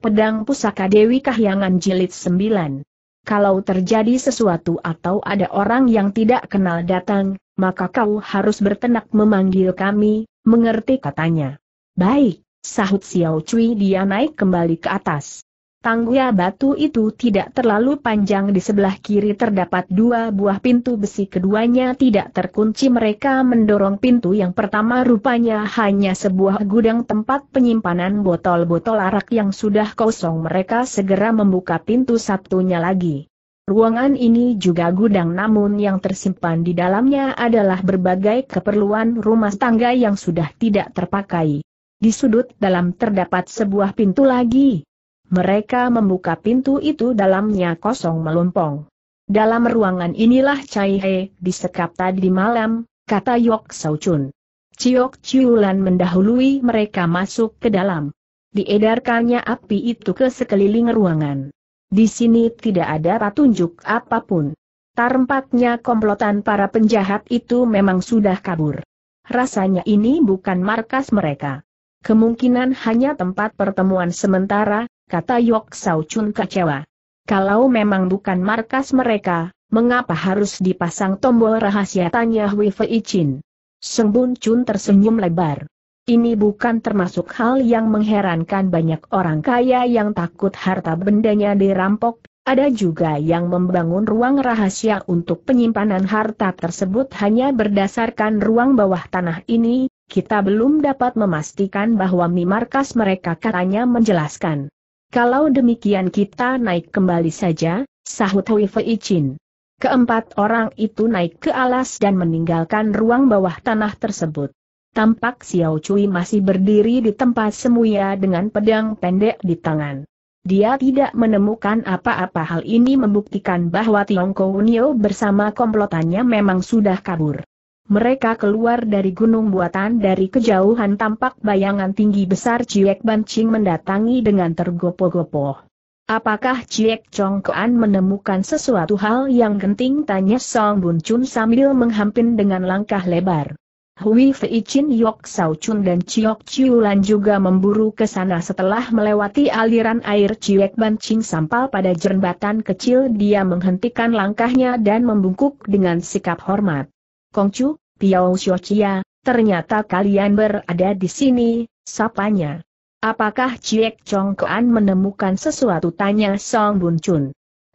Pedang Pusaka Dewi Kahyangan Jilid 9 Kalau terjadi sesuatu atau ada orang yang tidak kenal datang, maka kau harus bertenak memanggil kami, mengerti katanya. Baik, sahut Xiao Cui dia naik kembali ke atas. Tangga batu itu tidak terlalu panjang di sebelah kiri terdapat dua buah pintu besi keduanya tidak terkunci mereka mendorong pintu yang pertama rupanya hanya sebuah gudang tempat penyimpanan botol-botol arak yang sudah kosong mereka segera membuka pintu satunya lagi. Ruangan ini juga gudang namun yang tersimpan di dalamnya adalah berbagai keperluan rumah tangga yang sudah tidak terpakai. Di sudut dalam terdapat sebuah pintu lagi. Mereka membuka pintu itu dalamnya kosong melompong. Dalam ruangan inilah Cai He disekap tadi malam, kata Yok Sau Chun. Ciok Ciulan mendahului mereka masuk ke dalam. Diedarkannya api itu ke sekeliling ruangan. Di sini tidak ada petunjuk apapun. Tarempatnya komplotan para penjahat itu memang sudah kabur. Rasanya ini bukan markas mereka. Kemungkinan hanya tempat pertemuan sementara, kata Yok Sao Chun kecewa. Kalau memang bukan markas mereka, mengapa harus dipasang tombol rahasia tanya Hui Fei Chin? Seng Bun Chun tersenyum lebar. Ini bukan termasuk hal yang mengherankan banyak orang kaya yang takut harta bendanya dirampok, ada juga yang membangun ruang rahasia untuk penyimpanan harta tersebut hanya berdasarkan ruang bawah tanah ini, kita belum dapat memastikan bahwa mi markas mereka katanya menjelaskan. Kalau demikian kita naik kembali saja, sahut Hui Fei Chin. Keempat orang itu naik ke alas dan meninggalkan ruang bawah tanah tersebut. Tampak Xiao Cui masih berdiri di tempat semuya dengan pedang pendek di tangan. Dia tidak menemukan apa-apa hal ini membuktikan bahwa Tiongkok Unio bersama komplotannya memang sudah kabur. Mereka keluar dari gunung buatan dari kejauhan tampak bayangan tinggi besar Ciek Bancing mendatangi dengan tergopoh-gopoh. Apakah Ciek Kuan menemukan sesuatu hal yang genting tanya Song Bun Chun sambil menghampin dengan langkah lebar. Hui Fei Chin Yok Sao Chun dan Chiok Chiulan juga memburu ke sana setelah melewati aliran air Ciek Bancing sampal pada jembatan kecil dia menghentikan langkahnya dan membungkuk dengan sikap hormat. Kongcu, Piao Xiochia, ternyata kalian berada di sini, sapanya. Apakah Ciek Chong menemukan sesuatu tanya Song Bun Chun.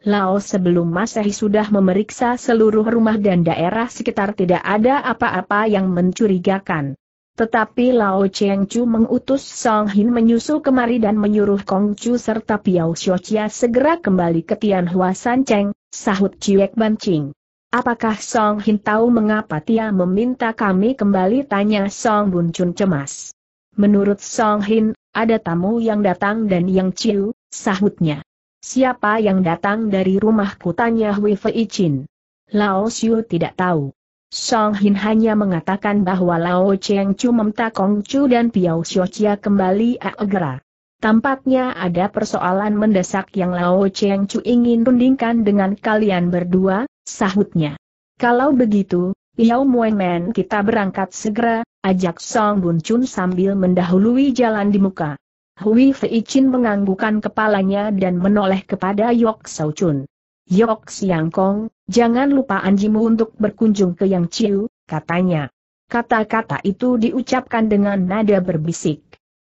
Lao sebelum Masehi sudah memeriksa seluruh rumah dan daerah sekitar tidak ada apa-apa yang mencurigakan. Tetapi Lao Cheng Chu mengutus Song Hin menyusul kemari dan menyuruh Kong Chu serta Piao Xiochia segera kembali ke Tianhua Hua San Cheng, sahut Ciek Ban Ching. Apakah Song Hin tahu mengapa dia meminta kami kembali tanya Song Bun Chun cemas. Menurut Song Hin, ada tamu yang datang dan yang ciu, sahutnya. Siapa yang datang dari rumahku tanya Hui Fei Chin. Lao Xiu tidak tahu. Song Hin hanya mengatakan bahwa Lao Cheng Chu Memta Kong Chu dan Piao Xiu Chia kembali agera. Tampaknya ada persoalan mendesak yang Lao Cheng Chu ingin rundingkan dengan kalian berdua, sahutnya. Kalau begitu, Yao Men kita berangkat segera, ajak Song Bun Chun sambil mendahului jalan di muka. Hui Fei Chin menganggukan kepalanya dan menoleh kepada Yok Sao Chun. Yok Siang Kong, jangan lupa anjimu untuk berkunjung ke Yang Chiu, katanya. Kata-kata itu diucapkan dengan nada berbisik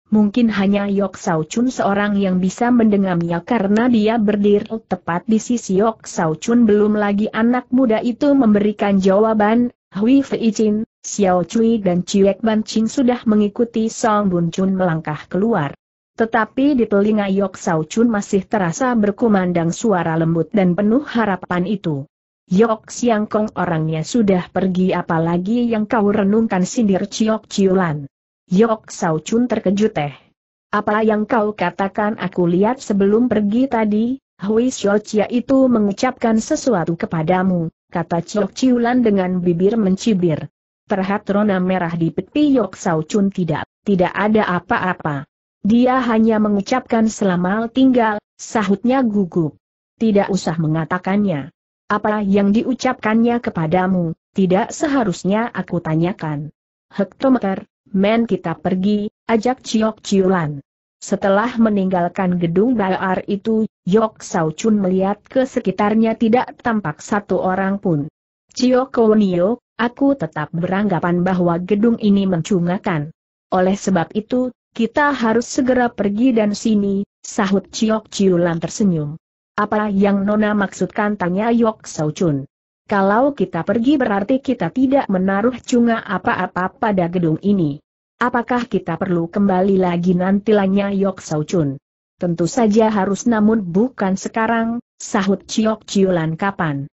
mungkin hanya Yok Sao Chun seorang yang bisa mendengarnya karena dia berdiri tepat di sisi Yok Sao Chun belum lagi anak muda itu memberikan jawaban, Hui Fei Chin, Xiao Cui dan Ciek Ban Chin sudah mengikuti Song Bun Chun melangkah keluar. Tetapi di telinga Yok Sao Chun masih terasa berkumandang suara lembut dan penuh harapan itu. Yok Siang Kong orangnya sudah pergi apalagi yang kau renungkan sindir Ciok Ciulan. Yok Sao Chun terkejut teh. Apa yang kau katakan aku lihat sebelum pergi tadi, Hui Xiao Chia itu mengucapkan sesuatu kepadamu, kata Chok Chiulan dengan bibir mencibir. Terhat rona merah di peti Yok Sao Chun tidak, tidak ada apa-apa. Dia hanya mengucapkan selamat tinggal, sahutnya gugup. Tidak usah mengatakannya. Apa yang diucapkannya kepadamu, tidak seharusnya aku tanyakan. Hektometer, Men kita pergi, ajak Ciok Ciulan. Setelah meninggalkan gedung Baar itu, Yok Sao Chun melihat ke sekitarnya tidak tampak satu orang pun. Ciok Wonio, aku tetap beranggapan bahwa gedung ini mencungakan. Oleh sebab itu, kita harus segera pergi dan sini, sahut Ciok Ciulan tersenyum. Apa yang Nona maksudkan tanya Yok Sao Chun. Kalau kita pergi berarti kita tidak menaruh cunga apa-apa pada gedung ini. Apakah kita perlu kembali lagi nantilannya Yok Sau Chun? Tentu saja harus namun bukan sekarang, sahut Ciok Ciulan kapan.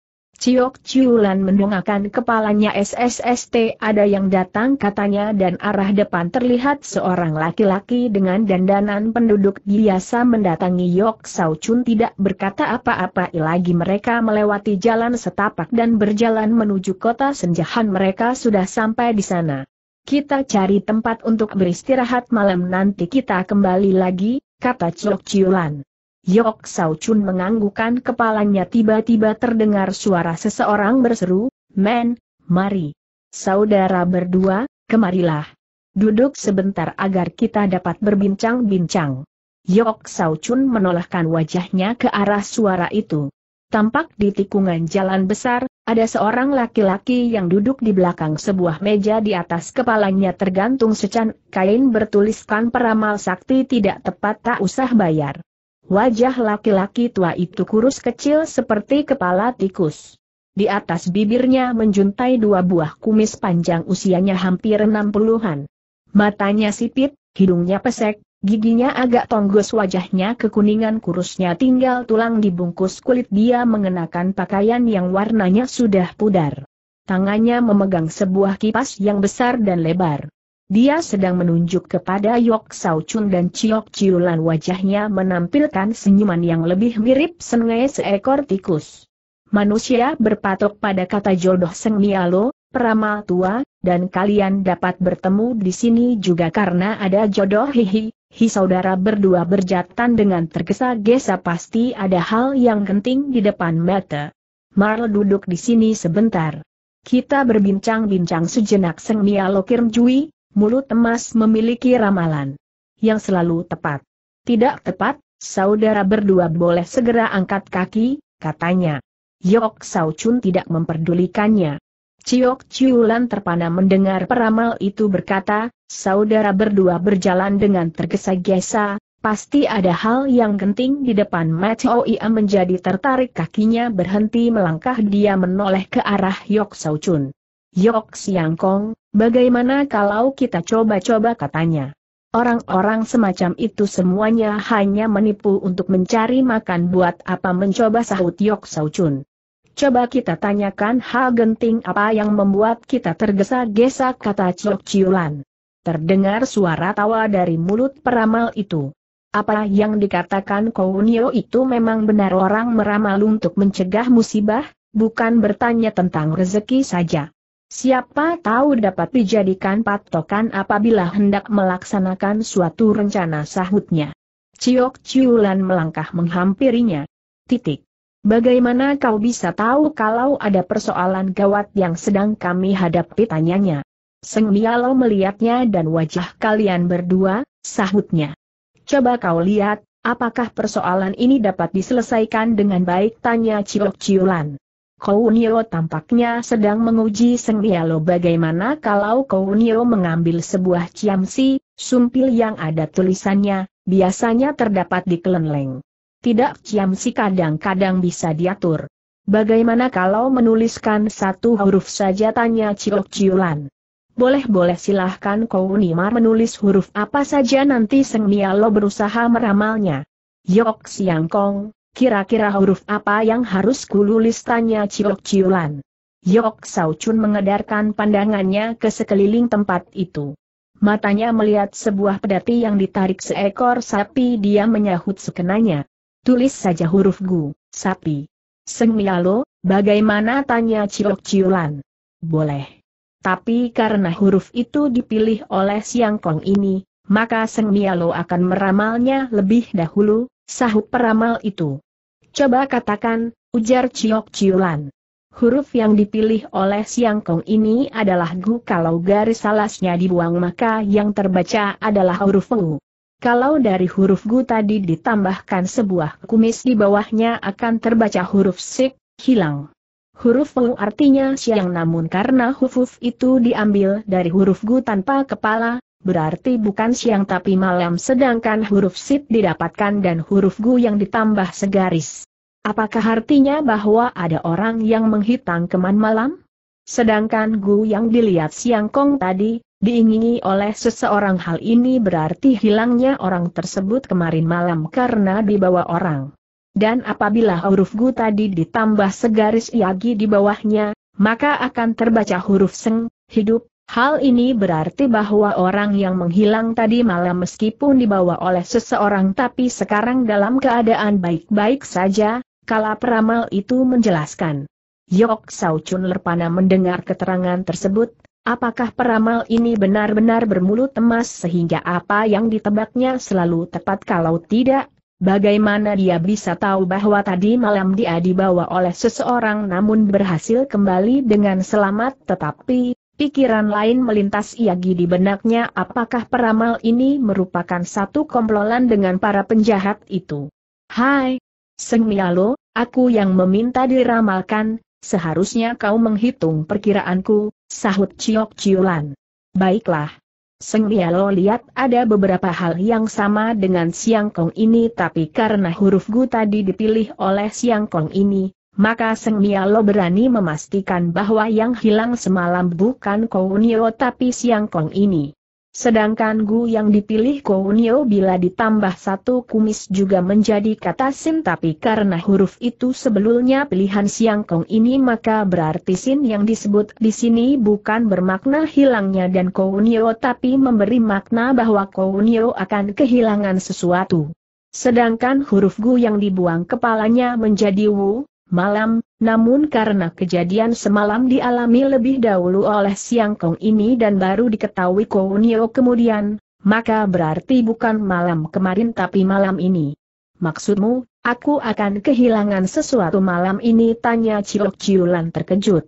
Ciok Ciulan mendongakkan kepalanya SSST ada yang datang katanya dan arah depan terlihat seorang laki-laki dengan dandanan penduduk biasa mendatangi Yok Sao Chun tidak berkata apa-apa lagi mereka melewati jalan setapak dan berjalan menuju kota senjahan mereka sudah sampai di sana. Kita cari tempat untuk beristirahat malam nanti kita kembali lagi, kata Ciok Ciulan. Yok Sao Chun menganggukkan kepalanya tiba-tiba terdengar suara seseorang berseru, Men, mari. Saudara berdua, kemarilah. Duduk sebentar agar kita dapat berbincang-bincang. Yok Sao Chun menolakkan wajahnya ke arah suara itu. Tampak di tikungan jalan besar, ada seorang laki-laki yang duduk di belakang sebuah meja di atas kepalanya tergantung secan kain bertuliskan peramal sakti tidak tepat tak usah bayar. Wajah laki-laki tua itu kurus kecil seperti kepala tikus. Di atas bibirnya menjuntai dua buah kumis panjang usianya hampir enam puluhan. Matanya sipit, hidungnya pesek, giginya agak tonggos wajahnya kekuningan kurusnya tinggal tulang dibungkus kulit dia mengenakan pakaian yang warnanya sudah pudar. Tangannya memegang sebuah kipas yang besar dan lebar. Dia sedang menunjuk kepada Yok Sao Chun dan Chiok Chiulan wajahnya menampilkan senyuman yang lebih mirip sengai seekor tikus. Manusia berpatok pada kata jodoh Seng Mialo, peramal tua, dan kalian dapat bertemu di sini juga karena ada jodoh hihi. Hi saudara berdua berjatan dengan tergesa-gesa pasti ada hal yang genting di depan mata. Marl duduk di sini sebentar. Kita berbincang-bincang sejenak Seng Mialo Kirmjui, mulut emas memiliki ramalan yang selalu tepat. Tidak tepat, saudara berdua boleh segera angkat kaki, katanya. Yok Sao Chun tidak memperdulikannya. Ciok Ciulan terpana mendengar peramal itu berkata, saudara berdua berjalan dengan tergesa-gesa, pasti ada hal yang genting di depan Mat Oia menjadi tertarik kakinya berhenti melangkah dia menoleh ke arah Yok Sao Chun. Yok Siang Kong, bagaimana kalau kita coba-coba katanya. Orang-orang semacam itu semuanya hanya menipu untuk mencari makan buat apa mencoba sahut Yok saucun. Coba kita tanyakan hal genting apa yang membuat kita tergesa-gesa kata Chok Chiulan. Terdengar suara tawa dari mulut peramal itu. Apa yang dikatakan Kounio itu memang benar orang meramal untuk mencegah musibah, bukan bertanya tentang rezeki saja. Siapa tahu dapat dijadikan patokan apabila hendak melaksanakan suatu rencana sahutnya. Ciok Ciulan melangkah menghampirinya. Titik. Bagaimana kau bisa tahu kalau ada persoalan gawat yang sedang kami hadapi tanyanya? Seng Mialo melihatnya dan wajah kalian berdua, sahutnya. Coba kau lihat, apakah persoalan ini dapat diselesaikan dengan baik tanya Ciok Ciulan. Kounio tampaknya sedang menguji Seng Yalo bagaimana kalau Kounio mengambil sebuah ciamsi, sumpil yang ada tulisannya, biasanya terdapat di kelenleng. Tidak ciamsi kadang-kadang bisa diatur. Bagaimana kalau menuliskan satu huruf saja tanya Ciok Ciulan? Boleh-boleh silahkan Kounimar menulis huruf apa saja nanti Seng Mialo berusaha meramalnya. Yok Siang Kong, Kira-kira huruf apa yang harus kululis tanya Ciok Ciulan. Yok Sao Chun mengedarkan pandangannya ke sekeliling tempat itu. Matanya melihat sebuah pedati yang ditarik seekor sapi dia menyahut sekenanya. Tulis saja huruf gu, sapi. Seng Mialo, bagaimana tanya Ciok Ciulan? Boleh. Tapi karena huruf itu dipilih oleh Siang Kong ini, maka Seng Mialo akan meramalnya lebih dahulu, sahut peramal itu. Coba katakan, ujar Ciok Ciulan. Huruf yang dipilih oleh Siang Kong ini adalah Gu kalau garis alasnya dibuang maka yang terbaca adalah huruf U. Kalau dari huruf Gu tadi ditambahkan sebuah kumis di bawahnya akan terbaca huruf Sik, hilang. Huruf U artinya siang namun karena huruf itu diambil dari huruf Gu tanpa kepala, berarti bukan siang tapi malam sedangkan huruf sit didapatkan dan huruf gu yang ditambah segaris. Apakah artinya bahwa ada orang yang menghitang keman malam? Sedangkan gu yang dilihat siang kong tadi, diingini oleh seseorang hal ini berarti hilangnya orang tersebut kemarin malam karena dibawa orang. Dan apabila huruf gu tadi ditambah segaris yagi di bawahnya, maka akan terbaca huruf seng, hidup, Hal ini berarti bahwa orang yang menghilang tadi malam meskipun dibawa oleh seseorang tapi sekarang dalam keadaan baik-baik saja, Kalau peramal itu menjelaskan. Yok Sao Chun Lerpana mendengar keterangan tersebut, apakah peramal ini benar-benar bermulut emas sehingga apa yang ditebaknya selalu tepat kalau tidak, Bagaimana dia bisa tahu bahwa tadi malam dia dibawa oleh seseorang namun berhasil kembali dengan selamat tetapi, Pikiran lain melintas ia di benaknya apakah peramal ini merupakan satu komplolan dengan para penjahat itu. Hai, Seng Mialo, aku yang meminta diramalkan, seharusnya kau menghitung perkiraanku, sahut Ciok Ciulan. Baiklah. Seng Mialo lihat ada beberapa hal yang sama dengan Siang Kong ini tapi karena huruf Gu tadi dipilih oleh Siang Kong ini, maka Seng Mialo berani memastikan bahwa yang hilang semalam bukan Kounio tapi Siang Kong ini. Sedangkan Gu yang dipilih Kounio bila ditambah satu kumis juga menjadi kata Sin tapi karena huruf itu sebelumnya pilihan Siang Kong ini maka berarti Sin yang disebut di sini bukan bermakna hilangnya dan Kounio tapi memberi makna bahwa Kounio akan kehilangan sesuatu. Sedangkan huruf Gu yang dibuang kepalanya menjadi Wu, malam, namun karena kejadian semalam dialami lebih dahulu oleh Siang Kong ini dan baru diketahui Kounio kemudian, maka berarti bukan malam kemarin tapi malam ini. Maksudmu, aku akan kehilangan sesuatu malam ini tanya Ciok Ciulan terkejut.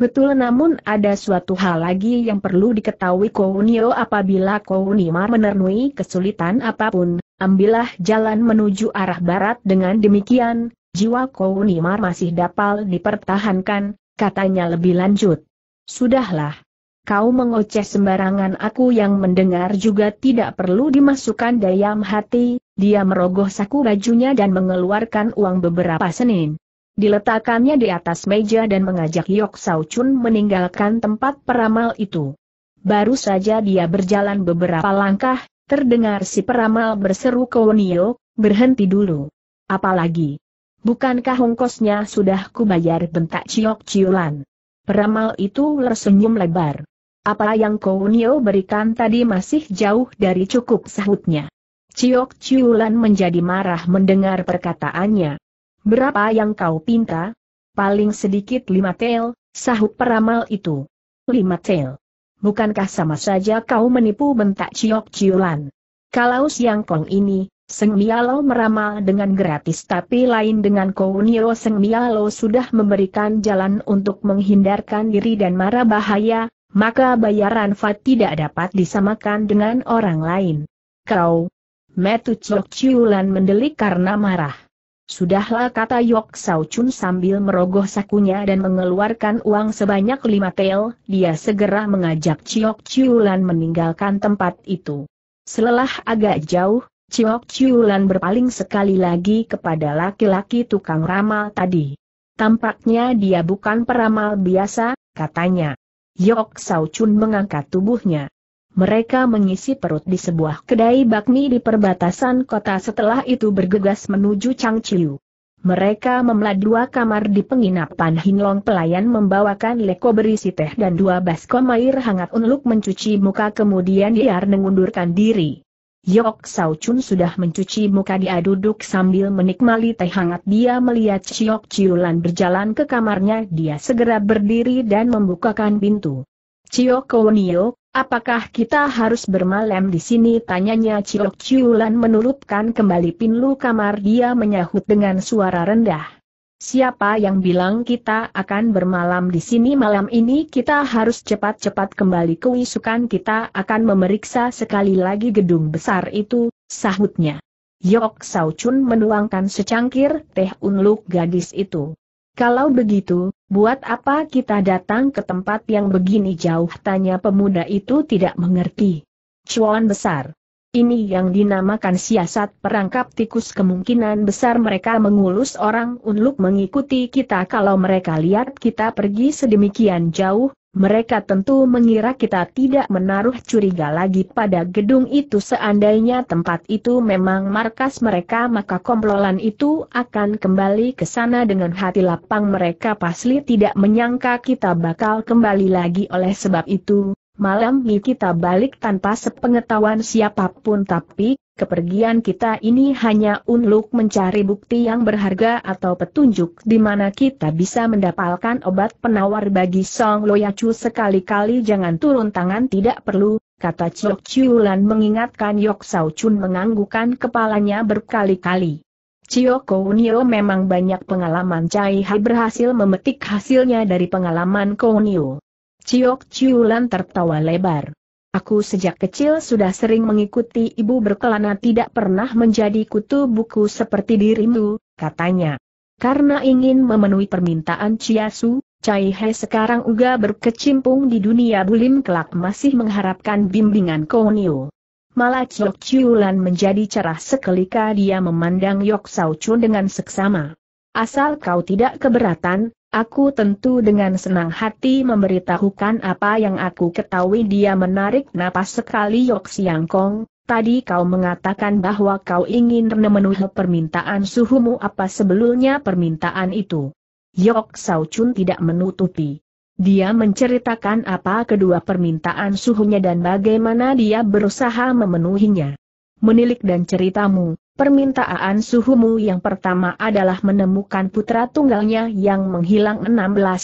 Betul namun ada suatu hal lagi yang perlu diketahui Kounio apabila Kounimar menemui kesulitan apapun, ambillah jalan menuju arah barat dengan demikian, jiwa Kounimar masih dapat dipertahankan, katanya lebih lanjut. Sudahlah. Kau mengoceh sembarangan aku yang mendengar juga tidak perlu dimasukkan dayam hati, dia merogoh saku bajunya dan mengeluarkan uang beberapa senin. Diletakkannya di atas meja dan mengajak Yok Sao Chun meninggalkan tempat peramal itu. Baru saja dia berjalan beberapa langkah, terdengar si peramal berseru ke Wonio, berhenti dulu. Apalagi, Bukankah hongkosnya sudah kubayar bentak Ciok Ciulan? Peramal itu tersenyum lebar. Apa yang kau Nio berikan tadi masih jauh dari cukup sahutnya. Ciok Ciulan menjadi marah mendengar perkataannya. Berapa yang kau pinta? Paling sedikit lima tel, sahut peramal itu. Lima tel. Bukankah sama saja kau menipu bentak Ciok Ciulan? Kalau siang kong ini, Seng Mialo meramal dengan gratis tapi lain dengan Kounio Seng Mialo sudah memberikan jalan untuk menghindarkan diri dan mara bahaya, maka bayaran Fat tidak dapat disamakan dengan orang lain. Kau, Metu Chok Chiulan mendelik karena marah. Sudahlah kata Yok Sao Chun sambil merogoh sakunya dan mengeluarkan uang sebanyak lima tel, dia segera mengajak Chok Chiulan meninggalkan tempat itu. Selelah agak jauh, Ciok Ciulan berpaling sekali lagi kepada laki-laki tukang ramal tadi. Tampaknya dia bukan peramal biasa, katanya. Yok Sao Chun mengangkat tubuhnya. Mereka mengisi perut di sebuah kedai bakmi di perbatasan kota setelah itu bergegas menuju Chiu. Mereka memelat dua kamar di penginapan Hinlong pelayan membawakan leko berisi teh dan dua baskom air hangat untuk mencuci muka kemudian liar mengundurkan diri. Yok Sao Chun sudah mencuci muka dia duduk sambil menikmati teh hangat dia melihat Siok Ciulan berjalan ke kamarnya dia segera berdiri dan membukakan pintu. Ciok Kounio, apakah kita harus bermalam di sini tanyanya Chiok Ciulan menurutkan kembali pintu kamar dia menyahut dengan suara rendah. Siapa yang bilang kita akan bermalam di sini malam ini kita harus cepat-cepat kembali ke wisukan kita akan memeriksa sekali lagi gedung besar itu, sahutnya. Yok Sao Chun menuangkan secangkir teh unluk gadis itu. Kalau begitu, buat apa kita datang ke tempat yang begini jauh? Tanya pemuda itu tidak mengerti. Cuan besar. Ini yang dinamakan siasat perangkap tikus kemungkinan besar mereka mengulus orang untuk mengikuti kita kalau mereka lihat kita pergi sedemikian jauh, mereka tentu mengira kita tidak menaruh curiga lagi pada gedung itu seandainya tempat itu memang markas mereka maka komplolan itu akan kembali ke sana dengan hati lapang mereka pasti tidak menyangka kita bakal kembali lagi oleh sebab itu, Malam ini kita balik tanpa sepengetahuan siapapun tapi, kepergian kita ini hanya untuk mencari bukti yang berharga atau petunjuk di mana kita bisa mendapatkan obat penawar bagi Song Loyacu sekali-kali jangan turun tangan tidak perlu, kata Chok Lan mengingatkan Yok Sao Chun menganggukkan kepalanya berkali-kali. Chioko Unio memang banyak pengalaman Cai Hai berhasil memetik hasilnya dari pengalaman Kounio. Ciok Ciulan tertawa lebar. Aku sejak kecil sudah sering mengikuti ibu berkelana tidak pernah menjadi kutu buku seperti dirimu, katanya. Karena ingin memenuhi permintaan Ciasu, Cai He sekarang uga berkecimpung di dunia bulim kelak masih mengharapkan bimbingan Konyo. Malah Chok Chiulan menjadi cerah sekelika dia memandang Yok Sau Chun dengan seksama. Asal kau tidak keberatan, Aku tentu dengan senang hati memberitahukan apa yang aku ketahui dia menarik napas sekali Yok Siang Kong, tadi kau mengatakan bahwa kau ingin memenuhi permintaan suhumu apa sebelumnya permintaan itu. Yok Sao Chun tidak menutupi. Dia menceritakan apa kedua permintaan suhunya dan bagaimana dia berusaha memenuhinya. Menilik dan ceritamu, Permintaan suhumu yang pertama adalah menemukan putra tunggalnya yang menghilang 16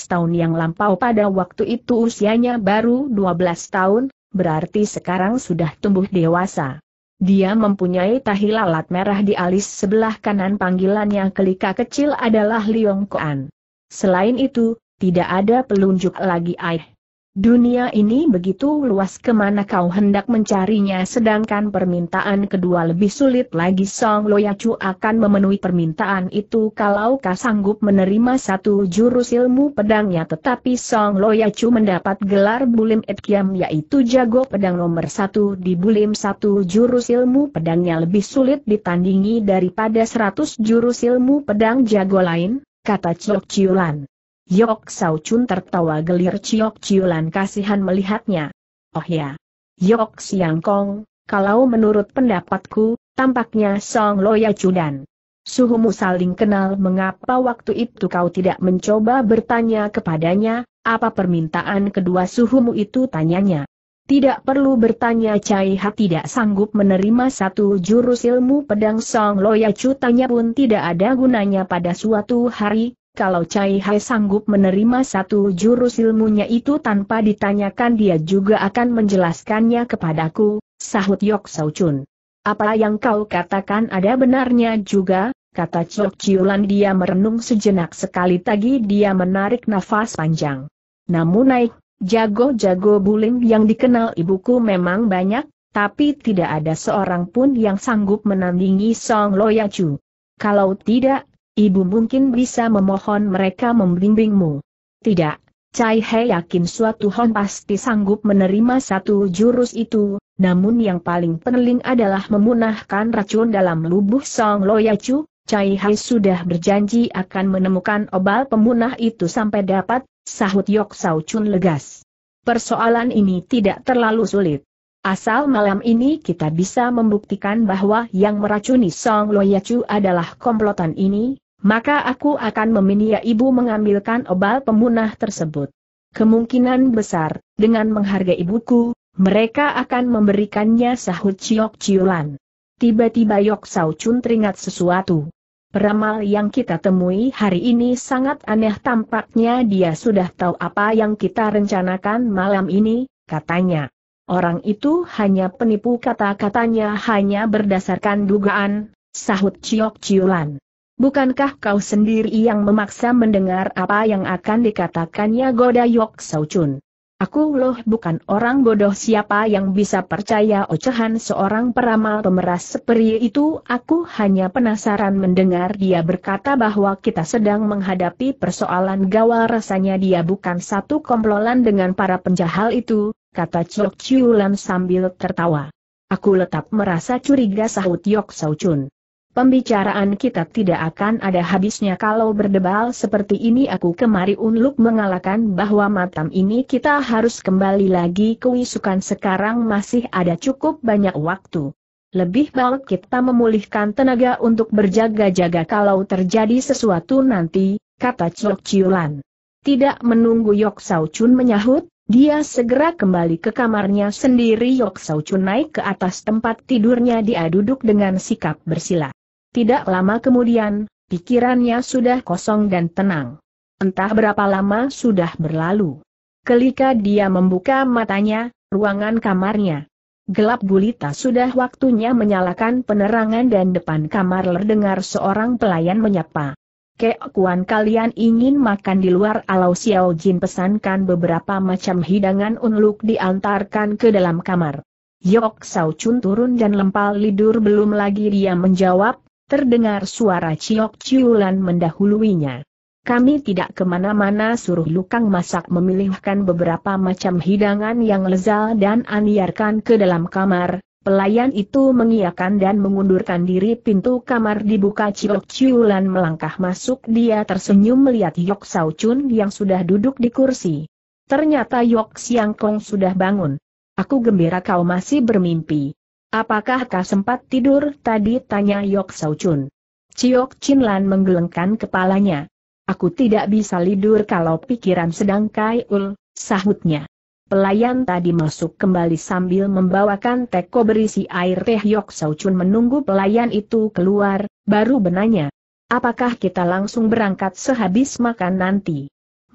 tahun yang lampau pada waktu itu usianya baru 12 tahun, berarti sekarang sudah tumbuh dewasa. Dia mempunyai tahi lalat merah di alis sebelah kanan panggilannya kelika kecil adalah Liong Koan. Selain itu, tidak ada pelunjuk lagi aih. Dunia ini begitu luas kemana kau hendak mencarinya sedangkan permintaan kedua lebih sulit lagi Song Loyacu akan memenuhi permintaan itu kalau kau sanggup menerima satu jurus ilmu pedangnya tetapi Song Loyacu mendapat gelar Bulim Etkiam yaitu jago pedang nomor satu di Bulim satu jurus ilmu pedangnya lebih sulit ditandingi daripada seratus jurus ilmu pedang jago lain, kata Chok Lan. Yok Sao Chun tertawa gelir Ciok Ciulan kasihan melihatnya. Oh ya. Yok Siang Kong, kalau menurut pendapatku, tampaknya Song Loya Chudan. Suhumu saling kenal mengapa waktu itu kau tidak mencoba bertanya kepadanya, apa permintaan kedua suhumu itu tanyanya. Tidak perlu bertanya Cai Ha tidak sanggup menerima satu jurus ilmu pedang Song Loya Chu tanya pun tidak ada gunanya pada suatu hari, kalau Cai Hai sanggup menerima satu jurus ilmunya itu tanpa ditanyakan dia juga akan menjelaskannya kepadaku, sahut Yok Sao Chun. Apa yang kau katakan ada benarnya juga, kata Chok Chiulan dia merenung sejenak sekali tadi dia menarik nafas panjang. Namun naik, jago-jago bulim yang dikenal ibuku memang banyak, tapi tidak ada seorang pun yang sanggup menandingi Song Loyacu. Kalau tidak, ibu mungkin bisa memohon mereka membimbingmu. Tidak, Cai He yakin suatu Hon pasti sanggup menerima satu jurus itu, namun yang paling penting adalah memunahkan racun dalam lubuh Song Loyacu, Cai Hai sudah berjanji akan menemukan obal pemunah itu sampai dapat, sahut Yok Sao Chun legas. Persoalan ini tidak terlalu sulit. Asal malam ini kita bisa membuktikan bahwa yang meracuni Song Loyacu adalah komplotan ini, maka aku akan meminia ibu mengambilkan obal pemunah tersebut. Kemungkinan besar, dengan menghargai ibuku, mereka akan memberikannya sahut ciok ciulan. Tiba-tiba Yok Sao Chun teringat sesuatu. Peramal yang kita temui hari ini sangat aneh tampaknya dia sudah tahu apa yang kita rencanakan malam ini, katanya. Orang itu hanya penipu kata-katanya hanya berdasarkan dugaan, sahut ciok ciulan. Bukankah kau sendiri yang memaksa mendengar apa yang akan dikatakannya Goda Yok Saucun? Aku loh bukan orang bodoh siapa yang bisa percaya ocehan seorang peramal pemeras seperti itu aku hanya penasaran mendengar dia berkata bahwa kita sedang menghadapi persoalan gawal rasanya dia bukan satu komplolan dengan para penjahal itu, kata Chok Chiu Lan sambil tertawa. Aku letak merasa curiga sahut Yok Chun. Pembicaraan kita tidak akan ada habisnya kalau berdebal seperti ini aku kemari unluk mengalahkan bahwa matam ini kita harus kembali lagi ke wisukan sekarang masih ada cukup banyak waktu. Lebih baik kita memulihkan tenaga untuk berjaga-jaga kalau terjadi sesuatu nanti, kata Chok Chiulan. Tidak menunggu Yok Sao Chun menyahut, dia segera kembali ke kamarnya sendiri Yok Sao Chun naik ke atas tempat tidurnya dia duduk dengan sikap bersila. Tidak lama kemudian, pikirannya sudah kosong dan tenang. Entah berapa lama sudah berlalu. Kelika dia membuka matanya, ruangan kamarnya. Gelap gulita sudah waktunya menyalakan penerangan dan depan kamar terdengar seorang pelayan menyapa. Keokuan kalian ingin makan di luar Alau Xiao Jin pesankan beberapa macam hidangan unluk diantarkan ke dalam kamar. Yok Sao Chun turun dan lempal lidur belum lagi dia menjawab, Terdengar suara ciok ciulan mendahuluinya. Kami tidak kemana-mana suruh Lukang Masak memilihkan beberapa macam hidangan yang lezat dan aniarkan ke dalam kamar. Pelayan itu mengiakan dan mengundurkan diri pintu kamar dibuka Ciok Ciulan melangkah masuk dia tersenyum melihat Yok Sao Chun yang sudah duduk di kursi. Ternyata Yok Siang Kong sudah bangun. Aku gembira kau masih bermimpi. Apakah kau sempat tidur tadi tanya Yok Sau Chun. Ciok Chin Lan menggelengkan kepalanya. Aku tidak bisa tidur kalau pikiran sedang kaiul, sahutnya. Pelayan tadi masuk kembali sambil membawakan teko berisi air teh Yok Sau Chun menunggu pelayan itu keluar, baru benanya. Apakah kita langsung berangkat sehabis makan nanti?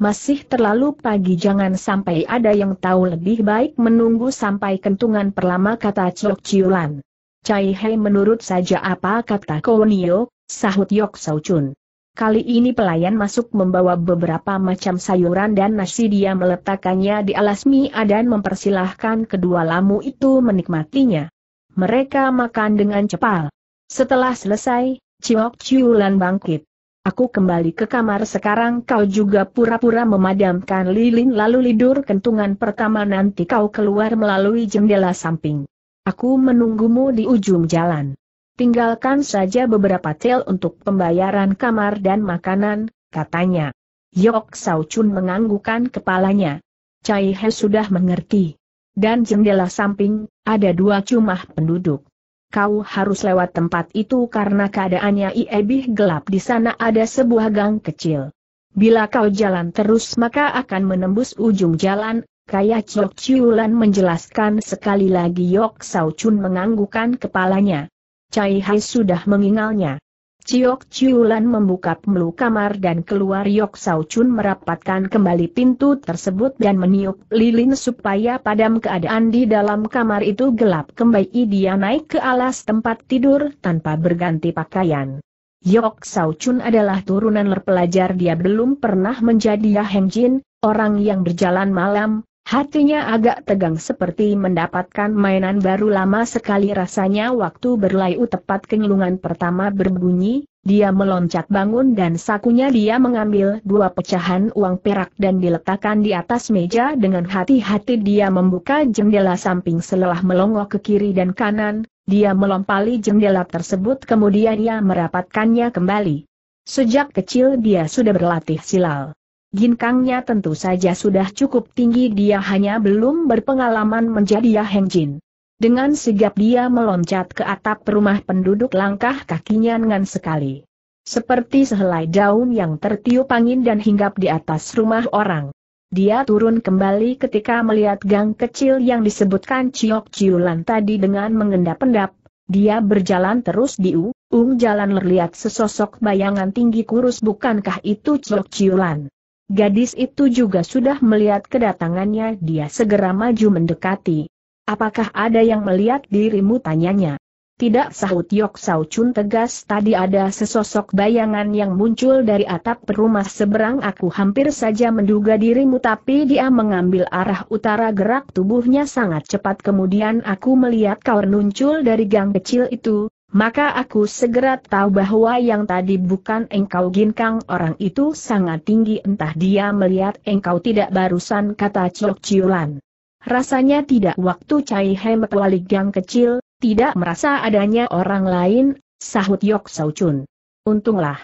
Masih terlalu pagi jangan sampai ada yang tahu lebih baik menunggu sampai kentungan perlama kata Chok Ciulan. Cai Hei menurut saja apa kata Kownio, sahut Yok Sau Chun. Kali ini pelayan masuk membawa beberapa macam sayuran dan nasi dia meletakkannya di alas mie dan mempersilahkan kedua lamu itu menikmatinya. Mereka makan dengan cepat. Setelah selesai, Ciok Ciulan bangkit. Aku kembali ke kamar sekarang kau juga pura-pura memadamkan lilin lalu lidur kentungan pertama nanti kau keluar melalui jendela samping. Aku menunggumu di ujung jalan. Tinggalkan saja beberapa tel untuk pembayaran kamar dan makanan, katanya. Yok Sao Chun menganggukkan kepalanya. Cai He sudah mengerti. Dan jendela samping, ada dua cumah penduduk kau harus lewat tempat itu karena keadaannya lebih gelap di sana ada sebuah gang kecil. Bila kau jalan terus maka akan menembus ujung jalan, Kaya Chok Chiulan menjelaskan sekali lagi Yok Sao Chun menganggukan kepalanya. Cai Hai sudah mengingalnya. Ciok Ciulan membuka pemelu kamar dan keluar Yok Sao Chun merapatkan kembali pintu tersebut dan meniup lilin supaya padam keadaan di dalam kamar itu gelap kembali dia naik ke alas tempat tidur tanpa berganti pakaian. Yok Sao Chun adalah turunan lerpelajar. dia belum pernah menjadi Yaheng Jin, orang yang berjalan malam, Hatinya agak tegang seperti mendapatkan mainan baru lama sekali rasanya waktu berlayu tepat kenyelungan pertama berbunyi, dia meloncat bangun dan sakunya dia mengambil dua pecahan uang perak dan diletakkan di atas meja dengan hati-hati dia membuka jendela samping setelah melongok ke kiri dan kanan, dia melompali jendela tersebut kemudian ia merapatkannya kembali. Sejak kecil dia sudah berlatih silal. Ginkangnya tentu saja sudah cukup tinggi dia hanya belum berpengalaman menjadi Yaheng Jin. Dengan sigap dia meloncat ke atap rumah penduduk langkah kakinya dengan sekali. Seperti sehelai daun yang tertiup angin dan hinggap di atas rumah orang. Dia turun kembali ketika melihat gang kecil yang disebutkan Ciok Ciulan tadi dengan mengendap-endap. Dia berjalan terus di U, jalan lihat sesosok bayangan tinggi kurus bukankah itu Ciok Ciulan. Gadis itu juga sudah melihat kedatangannya dia segera maju mendekati. Apakah ada yang melihat dirimu tanyanya? Tidak sahut Yok saucun Chun tegas tadi ada sesosok bayangan yang muncul dari atap rumah seberang aku hampir saja menduga dirimu tapi dia mengambil arah utara gerak tubuhnya sangat cepat kemudian aku melihat kau muncul dari gang kecil itu, maka aku segera tahu bahwa yang tadi bukan engkau ginkang orang itu sangat tinggi entah dia melihat engkau tidak barusan kata Chok Chiulan. Rasanya tidak waktu Cai He Walik gang kecil, tidak merasa adanya orang lain, sahut Yok Saucun. Chun. Untunglah.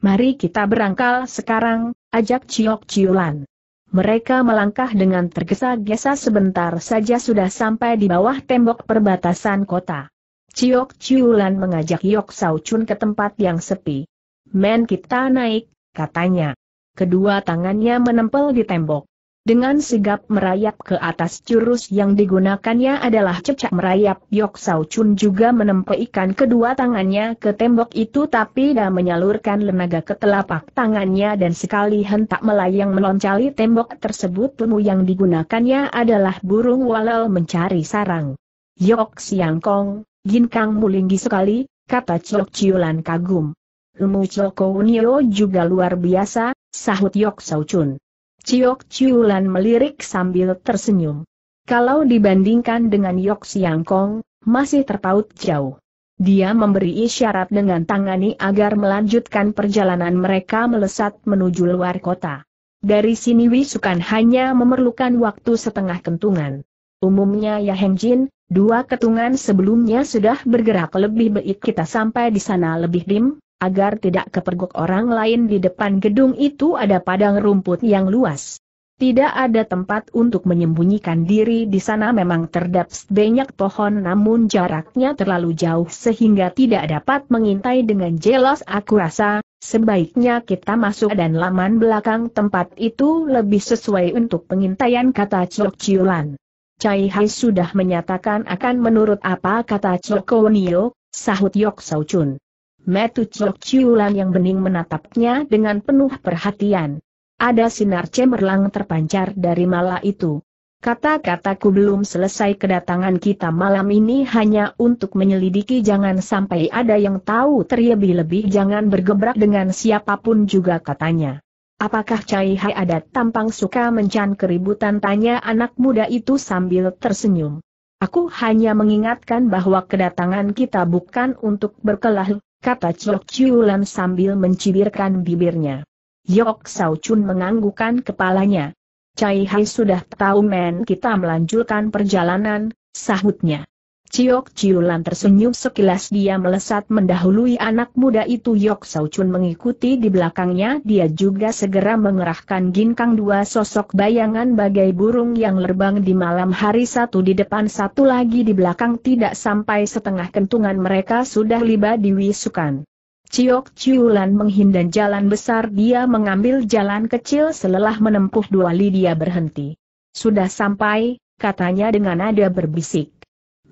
Mari kita berangkal sekarang, ajak Chok Chiulan. Mereka melangkah dengan tergesa-gesa sebentar saja sudah sampai di bawah tembok perbatasan kota. Ciok Ciulan mengajak Yok Sau Chun ke tempat yang sepi. Men kita naik, katanya. Kedua tangannya menempel di tembok. Dengan sigap merayap ke atas jurus yang digunakannya adalah cecak merayap Yok Sau Chun juga menempelkan kedua tangannya ke tembok itu tapi dah menyalurkan lenaga ke telapak tangannya dan sekali hentak melayang meloncali tembok tersebut ilmu yang digunakannya adalah burung walau mencari sarang. Yok Siang Kong, Gin kang mulinggi sekali, kata Chok Chiulan kagum. Ilmu Choko Unio juga luar biasa, sahut Yok Sau Chun. Chok Chiulan melirik sambil tersenyum. Kalau dibandingkan dengan Yok Siang Kong, masih terpaut jauh. Dia memberi isyarat dengan tangani agar melanjutkan perjalanan mereka melesat menuju luar kota. Dari sini Wisukan hanya memerlukan waktu setengah kentungan. Umumnya Yahengjin, Jin, Dua ketungan sebelumnya sudah bergerak lebih baik kita sampai di sana lebih dim, agar tidak kepergok orang lain di depan gedung itu ada padang rumput yang luas. Tidak ada tempat untuk menyembunyikan diri di sana memang terdapat banyak pohon namun jaraknya terlalu jauh sehingga tidak dapat mengintai dengan jelas aku rasa, sebaiknya kita masuk dan laman belakang tempat itu lebih sesuai untuk pengintaian kata Cok Ciulan. Cai Hai sudah menyatakan akan menurut apa kata Choko Nio, sahut Yok Sau Chun. Metu Chok Chiulan yang bening menatapnya dengan penuh perhatian. Ada sinar cemerlang terpancar dari malah itu. Kata-kataku belum selesai kedatangan kita malam ini hanya untuk menyelidiki jangan sampai ada yang tahu terlebih-lebih jangan bergebrak dengan siapapun juga katanya. Apakah Cai Hai ada tampang suka mencan keributan tanya anak muda itu sambil tersenyum. Aku hanya mengingatkan bahwa kedatangan kita bukan untuk berkelah, kata Chok Chiulan sambil mencibirkan bibirnya. Yok Sao Chun menganggukkan kepalanya. Cai Hai sudah tahu men kita melanjutkan perjalanan, sahutnya. Ciok Ciulan tersenyum sekilas dia melesat mendahului anak muda itu Yok Saucun mengikuti di belakangnya dia juga segera mengerahkan ginkang dua sosok bayangan bagai burung yang lerbang di malam hari satu di depan satu lagi di belakang tidak sampai setengah kentungan mereka sudah liba diwisukan. Ciok Ciulan menghindar jalan besar dia mengambil jalan kecil selelah menempuh dua li dia berhenti. Sudah sampai, katanya dengan nada berbisik.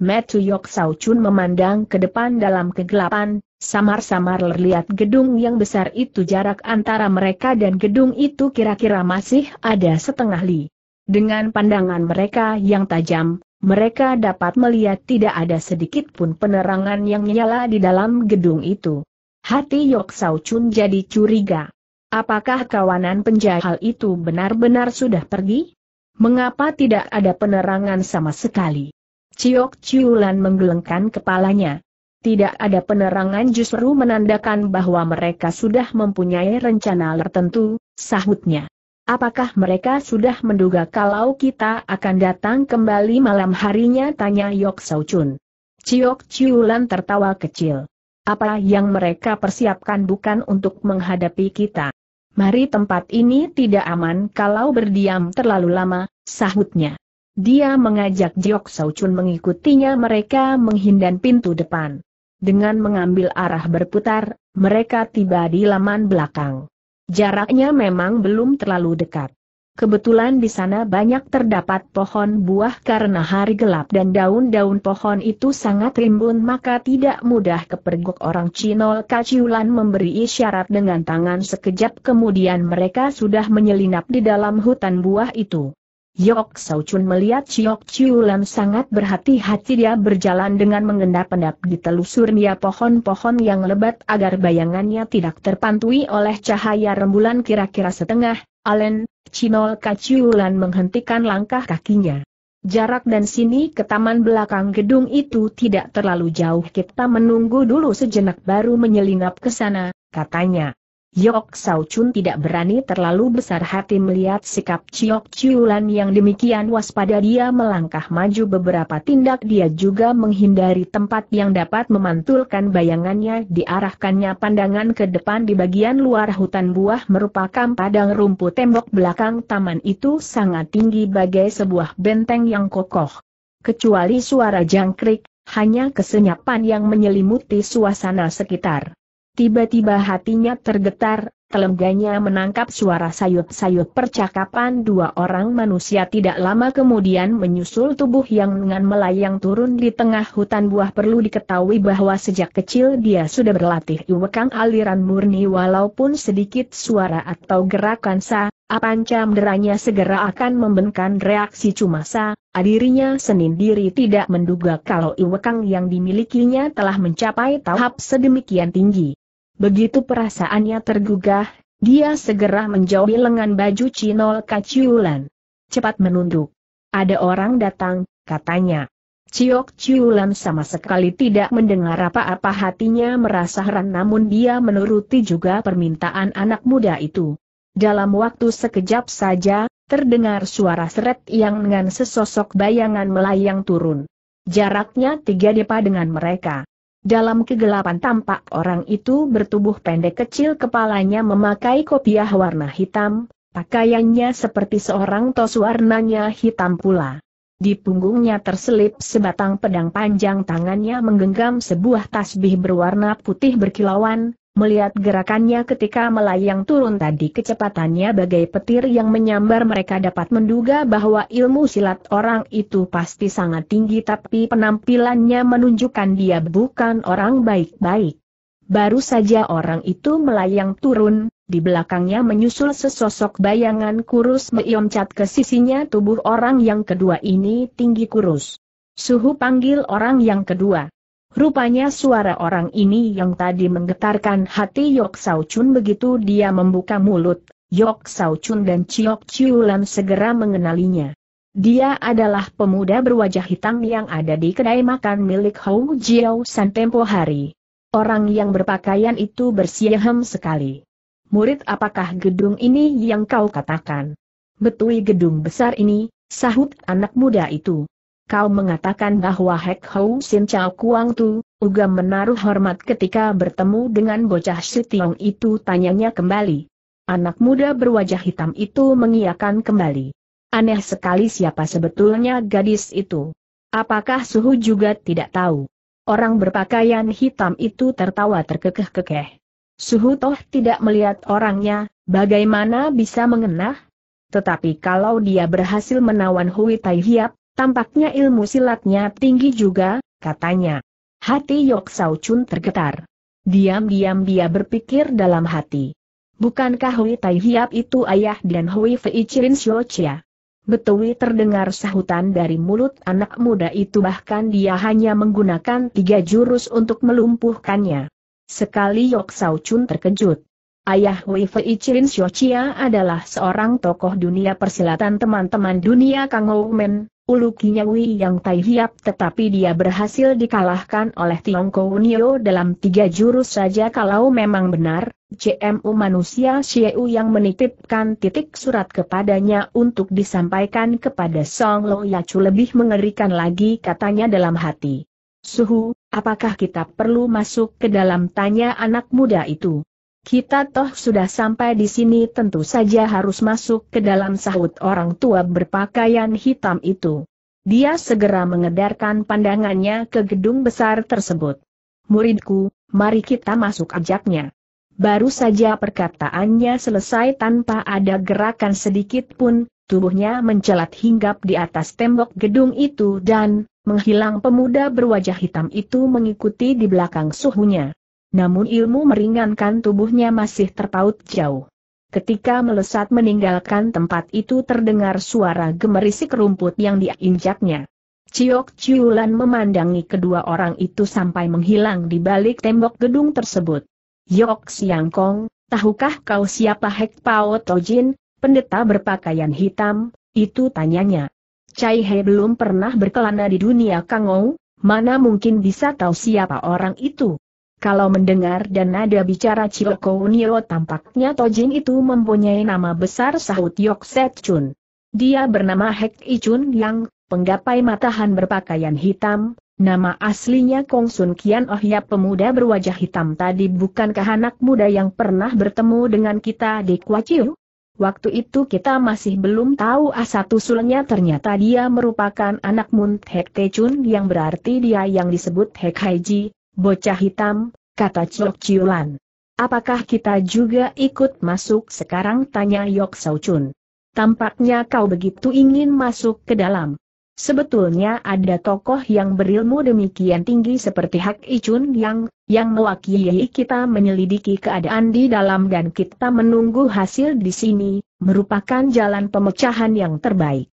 Matthew Yok Sao Chun memandang ke depan dalam kegelapan, samar-samar lihat gedung yang besar itu jarak antara mereka dan gedung itu kira-kira masih ada setengah li. Dengan pandangan mereka yang tajam, mereka dapat melihat tidak ada sedikit pun penerangan yang nyala di dalam gedung itu. Hati Yok Sao Chun jadi curiga. Apakah kawanan penjahal itu benar-benar sudah pergi? Mengapa tidak ada penerangan sama sekali? Ciok Ciulan menggelengkan kepalanya. Tidak ada penerangan justru menandakan bahwa mereka sudah mempunyai rencana tertentu, sahutnya. Apakah mereka sudah menduga kalau kita akan datang kembali malam harinya? Tanya Yok Sau Chun. Ciok Ciulan tertawa kecil. Apa yang mereka persiapkan bukan untuk menghadapi kita. Mari tempat ini tidak aman kalau berdiam terlalu lama, sahutnya. Dia mengajak Jiok Saucun mengikutinya mereka menghindan pintu depan. Dengan mengambil arah berputar, mereka tiba di laman belakang. Jaraknya memang belum terlalu dekat. Kebetulan di sana banyak terdapat pohon buah karena hari gelap dan daun-daun pohon itu sangat rimbun maka tidak mudah kepergok orang Cino Kaciulan memberi isyarat dengan tangan sekejap kemudian mereka sudah menyelinap di dalam hutan buah itu. Yok Sao Chun melihat Chiok Chiu Lam sangat berhati-hati dia berjalan dengan mengendap-endap di telusurnya pohon-pohon yang lebat agar bayangannya tidak terpantui oleh cahaya rembulan kira-kira setengah, Alen, Chinol Kaciulan menghentikan langkah kakinya. Jarak dan sini ke taman belakang gedung itu tidak terlalu jauh kita menunggu dulu sejenak baru menyelinap ke sana, katanya. Yok Sao Chun tidak berani terlalu besar hati melihat sikap Chiok Chiulan yang demikian waspada dia melangkah maju beberapa tindak dia juga menghindari tempat yang dapat memantulkan bayangannya diarahkannya pandangan ke depan di bagian luar hutan buah merupakan padang rumput tembok belakang taman itu sangat tinggi bagai sebuah benteng yang kokoh. Kecuali suara jangkrik, hanya kesenyapan yang menyelimuti suasana sekitar. Tiba-tiba hatinya tergetar, telengganya menangkap suara sayut-sayut percakapan dua orang manusia tidak lama kemudian menyusul tubuh yang dengan melayang turun di tengah hutan buah perlu diketahui bahwa sejak kecil dia sudah berlatih iwekang aliran murni walaupun sedikit suara atau gerakan sa, Apanca deranya segera akan membenkan reaksi Cumasa, adirinya sendiri tidak menduga kalau iwekang yang dimilikinya telah mencapai tahap sedemikian tinggi. Begitu perasaannya tergugah, dia segera menjauhi lengan baju Cinol Kaciulan. Cepat menunduk. Ada orang datang, katanya. Ciok Ciulan sama sekali tidak mendengar apa-apa hatinya merasa heran namun dia menuruti juga permintaan anak muda itu. Dalam waktu sekejap saja, terdengar suara seret yang dengan sesosok bayangan melayang turun. Jaraknya tiga depa dengan mereka. Dalam kegelapan tampak orang itu bertubuh pendek kecil kepalanya memakai kopiah warna hitam, pakaiannya seperti seorang tos warnanya hitam pula. Di punggungnya terselip sebatang pedang panjang tangannya menggenggam sebuah tasbih berwarna putih berkilauan, Melihat gerakannya ketika melayang turun tadi kecepatannya bagai petir yang menyambar mereka dapat menduga bahwa ilmu silat orang itu pasti sangat tinggi tapi penampilannya menunjukkan dia bukan orang baik-baik. Baru saja orang itu melayang turun, di belakangnya menyusul sesosok bayangan kurus meioncat ke sisinya tubuh orang yang kedua ini tinggi kurus. Suhu panggil orang yang kedua. Rupanya suara orang ini yang tadi menggetarkan hati Yok Sao Chun begitu dia membuka mulut, Yok Sao Chun dan Chiok Chiulan segera mengenalinya. Dia adalah pemuda berwajah hitam yang ada di kedai makan milik Hou Jiao San tempo hari. Orang yang berpakaian itu bersiehem sekali. Murid apakah gedung ini yang kau katakan? Betui gedung besar ini, sahut anak muda itu kau mengatakan bahwa Hek Hou Sin Chau Kuang Tu, Uga menaruh hormat ketika bertemu dengan bocah Sitiong itu tanyanya kembali. Anak muda berwajah hitam itu mengiakan kembali. Aneh sekali siapa sebetulnya gadis itu. Apakah Suhu juga tidak tahu? Orang berpakaian hitam itu tertawa terkekeh-kekeh. Suhu toh tidak melihat orangnya, bagaimana bisa mengenah? Tetapi kalau dia berhasil menawan Hui Tai Hiap, Tampaknya ilmu silatnya tinggi juga, katanya. Hati Yok Sao Chun tergetar. Diam-diam dia berpikir dalam hati. Bukankah Hui Tai Hiap itu ayah dan Hui Fei Chirin Xiu Chia? Betul, terdengar sahutan dari mulut anak muda itu bahkan dia hanya menggunakan tiga jurus untuk melumpuhkannya. Sekali Yok Sao Chun terkejut. Ayah Hui Fei Chirin Xiu Chia adalah seorang tokoh dunia persilatan teman-teman dunia Kang Ou Men, Ulu Kinyawi yang Tai Hiap tetapi dia berhasil dikalahkan oleh Tiongko Unio dalam tiga jurus saja kalau memang benar, CMU manusia Xieu yang menitipkan titik surat kepadanya untuk disampaikan kepada Song Lo Yacu lebih mengerikan lagi katanya dalam hati. Suhu, apakah kita perlu masuk ke dalam tanya anak muda itu? Kita toh sudah sampai di sini tentu saja harus masuk ke dalam sahut orang tua berpakaian hitam itu. Dia segera mengedarkan pandangannya ke gedung besar tersebut. Muridku, mari kita masuk ajaknya. Baru saja perkataannya selesai tanpa ada gerakan sedikit pun, tubuhnya mencelat hinggap di atas tembok gedung itu dan, menghilang pemuda berwajah hitam itu mengikuti di belakang suhunya namun ilmu meringankan tubuhnya masih terpaut jauh. Ketika melesat meninggalkan tempat itu terdengar suara gemerisik rumput yang diinjaknya. Ciok Ciulan memandangi kedua orang itu sampai menghilang di balik tembok gedung tersebut. Yok Siang Kong, tahukah kau siapa Hek Pao Tojin, pendeta berpakaian hitam, itu tanyanya. Cai He belum pernah berkelana di dunia Kangou, mana mungkin bisa tahu siapa orang itu. Kalau mendengar dan nada bicara Chioko Unio tampaknya Tojin itu mempunyai nama besar sahut Yok Set Chun. Dia bernama Hek I Chun Yang, penggapai matahan berpakaian hitam, nama aslinya Kong Sun Kian Oh Yap pemuda berwajah hitam tadi bukankah anak muda yang pernah bertemu dengan kita di Kuaciu? Waktu itu kita masih belum tahu asat usulnya ternyata dia merupakan anak Munt Hek Te Chun yang berarti dia yang disebut Hek Haiji, Bocah hitam, kata Chok Chiulan. Apakah kita juga ikut masuk sekarang tanya Yok Saucun. Chun. Tampaknya kau begitu ingin masuk ke dalam. Sebetulnya ada tokoh yang berilmu demikian tinggi seperti Hak Ichun Yang, yang mewakili kita menyelidiki keadaan di dalam dan kita menunggu hasil di sini, merupakan jalan pemecahan yang terbaik.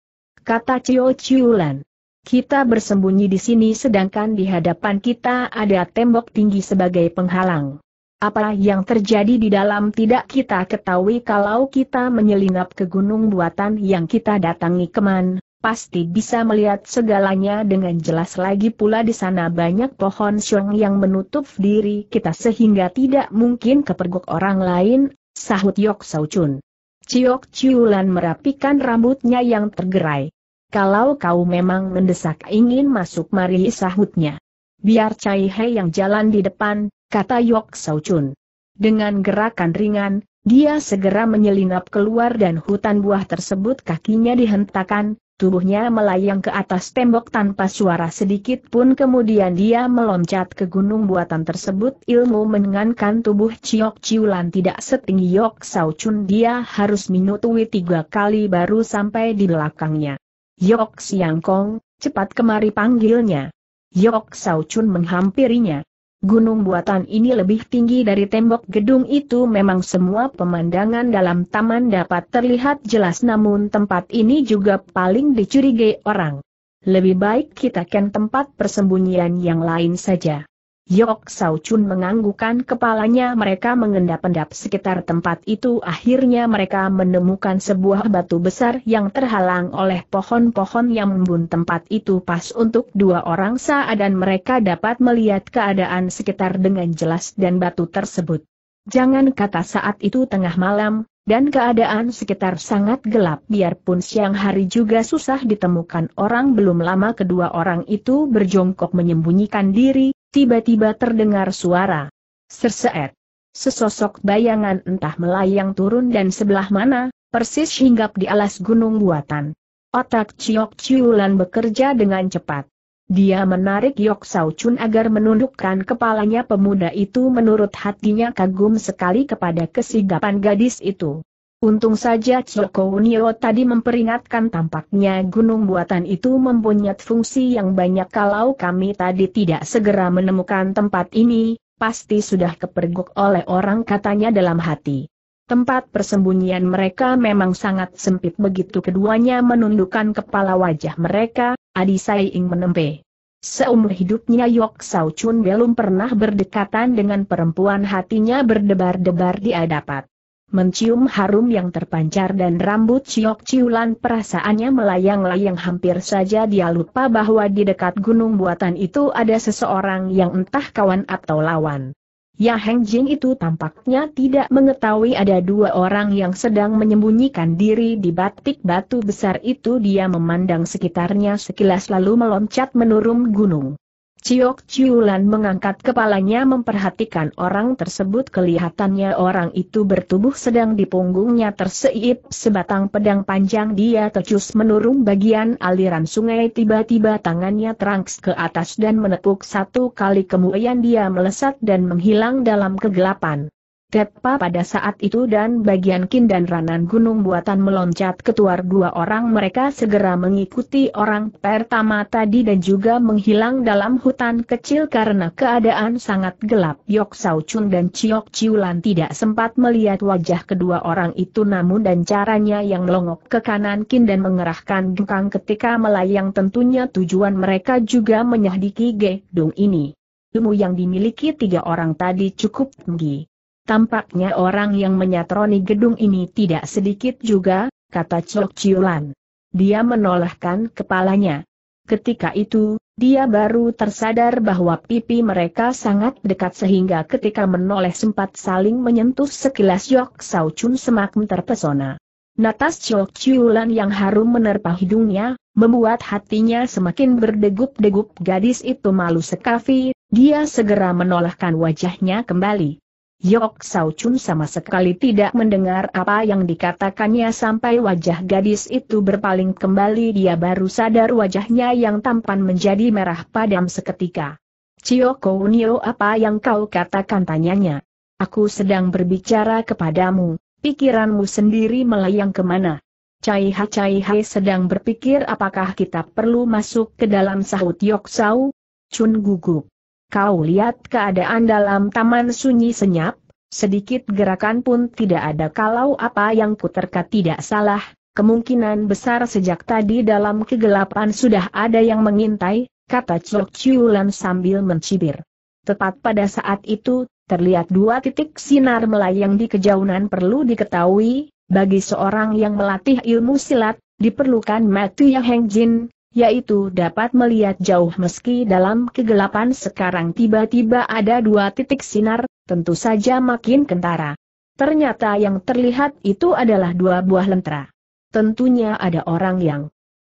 Kata Cio Chiulan. Kita bersembunyi di sini sedangkan di hadapan kita ada tembok tinggi sebagai penghalang. Apa yang terjadi di dalam tidak kita ketahui kalau kita menyelinap ke gunung buatan yang kita datangi keman, pasti bisa melihat segalanya dengan jelas lagi pula di sana banyak pohon syong yang menutup diri kita sehingga tidak mungkin kepergok orang lain, sahut Yok Saucun. Ciok Ciulan merapikan rambutnya yang tergerai. Kalau kau memang mendesak ingin masuk mari sahutnya. Biar Cai He yang jalan di depan, kata Yok Sau Chun. Dengan gerakan ringan, dia segera menyelinap keluar dan hutan buah tersebut kakinya dihentakan, tubuhnya melayang ke atas tembok tanpa suara sedikit pun kemudian dia meloncat ke gunung buatan tersebut ilmu menengankan tubuh Ciok Ciulan tidak setinggi Yok Sau Chun dia harus minutui tiga kali baru sampai di belakangnya. Yok Siang Kong, cepat kemari panggilnya. Yok Sao Chun menghampirinya. Gunung buatan ini lebih tinggi dari tembok gedung itu memang semua pemandangan dalam taman dapat terlihat jelas namun tempat ini juga paling dicurigai orang. Lebih baik kita ken tempat persembunyian yang lain saja. Yok Sao Chun menganggukan kepalanya mereka mengendap-endap sekitar tempat itu akhirnya mereka menemukan sebuah batu besar yang terhalang oleh pohon-pohon yang membun tempat itu pas untuk dua orang Saa dan mereka dapat melihat keadaan sekitar dengan jelas dan batu tersebut. Jangan kata saat itu tengah malam, dan keadaan sekitar sangat gelap biarpun siang hari juga susah ditemukan orang belum lama kedua orang itu berjongkok menyembunyikan diri, Tiba-tiba terdengar suara. Serseet. Sesosok bayangan entah melayang turun dan sebelah mana, persis hinggap di alas gunung buatan. Otak Ciok Ciulan bekerja dengan cepat. Dia menarik Yok Sao Chun agar menundukkan kepalanya pemuda itu menurut hatinya kagum sekali kepada kesigapan gadis itu. Untung saja Choko Nio tadi memperingatkan tampaknya gunung buatan itu mempunyai fungsi yang banyak kalau kami tadi tidak segera menemukan tempat ini, pasti sudah kepergok oleh orang katanya dalam hati. Tempat persembunyian mereka memang sangat sempit begitu keduanya menundukkan kepala wajah mereka, Adi Saing menempe. Seumur hidupnya Yok Sao Chun belum pernah berdekatan dengan perempuan hatinya berdebar-debar dia dapat Mencium harum yang terpancar dan rambut ciok ciulan perasaannya melayang-layang hampir saja dia lupa bahwa di dekat gunung buatan itu ada seseorang yang entah kawan atau lawan. Ya Heng Jing itu tampaknya tidak mengetahui ada dua orang yang sedang menyembunyikan diri di batik batu besar itu dia memandang sekitarnya sekilas lalu meloncat menurun gunung. Ciok Ciulan mengangkat kepalanya memperhatikan orang tersebut kelihatannya orang itu bertubuh sedang di punggungnya terseip sebatang pedang panjang dia tercus menurung bagian aliran sungai tiba-tiba tangannya terangs ke atas dan menepuk satu kali kemudian dia melesat dan menghilang dalam kegelapan. Tepa pada saat itu dan bagian kin dan ranan gunung buatan meloncat ketuar dua orang mereka segera mengikuti orang pertama tadi dan juga menghilang dalam hutan kecil karena keadaan sangat gelap. Yok Sao Chun dan Chiok Chiulan tidak sempat melihat wajah kedua orang itu namun dan caranya yang melongok ke kanan kin dan mengerahkan dukang ketika melayang tentunya tujuan mereka juga menyahdiki gedung ini. Ilmu yang dimiliki tiga orang tadi cukup tinggi. Tampaknya orang yang menyatroni gedung ini tidak sedikit juga, kata Chok Chiulan. Dia menolehkan kepalanya. Ketika itu, dia baru tersadar bahwa pipi mereka sangat dekat sehingga ketika menoleh sempat saling menyentuh sekilas Yok Sau Chun semakin terpesona. Natas Chok Chiulan yang harum menerpa hidungnya, membuat hatinya semakin berdegup-degup gadis itu malu sekali. dia segera menolehkan wajahnya kembali. Yok Sao Chun sama sekali tidak mendengar apa yang dikatakannya sampai wajah gadis itu berpaling kembali dia baru sadar wajahnya yang tampan menjadi merah padam seketika. Cioko Unio apa yang kau katakan tanyanya? Aku sedang berbicara kepadamu, pikiranmu sendiri melayang kemana? Cai Ha Cai Hai sedang berpikir apakah kita perlu masuk ke dalam sahut Yok Sao? Chun gugup. Kau lihat keadaan dalam taman sunyi senyap, sedikit gerakan pun tidak ada kalau apa yang kuterka tidak salah, kemungkinan besar sejak tadi dalam kegelapan sudah ada yang mengintai, kata Chok Chulan sambil mencibir. Tepat pada saat itu, terlihat dua titik sinar melayang di kejauhan perlu diketahui, bagi seorang yang melatih ilmu silat, diperlukan Matthew yang Heng Jin, yaitu dapat melihat jauh meski dalam kegelapan sekarang tiba-tiba ada dua titik sinar, tentu saja makin kentara. Ternyata yang terlihat itu adalah dua buah lentera. Tentunya ada orang yang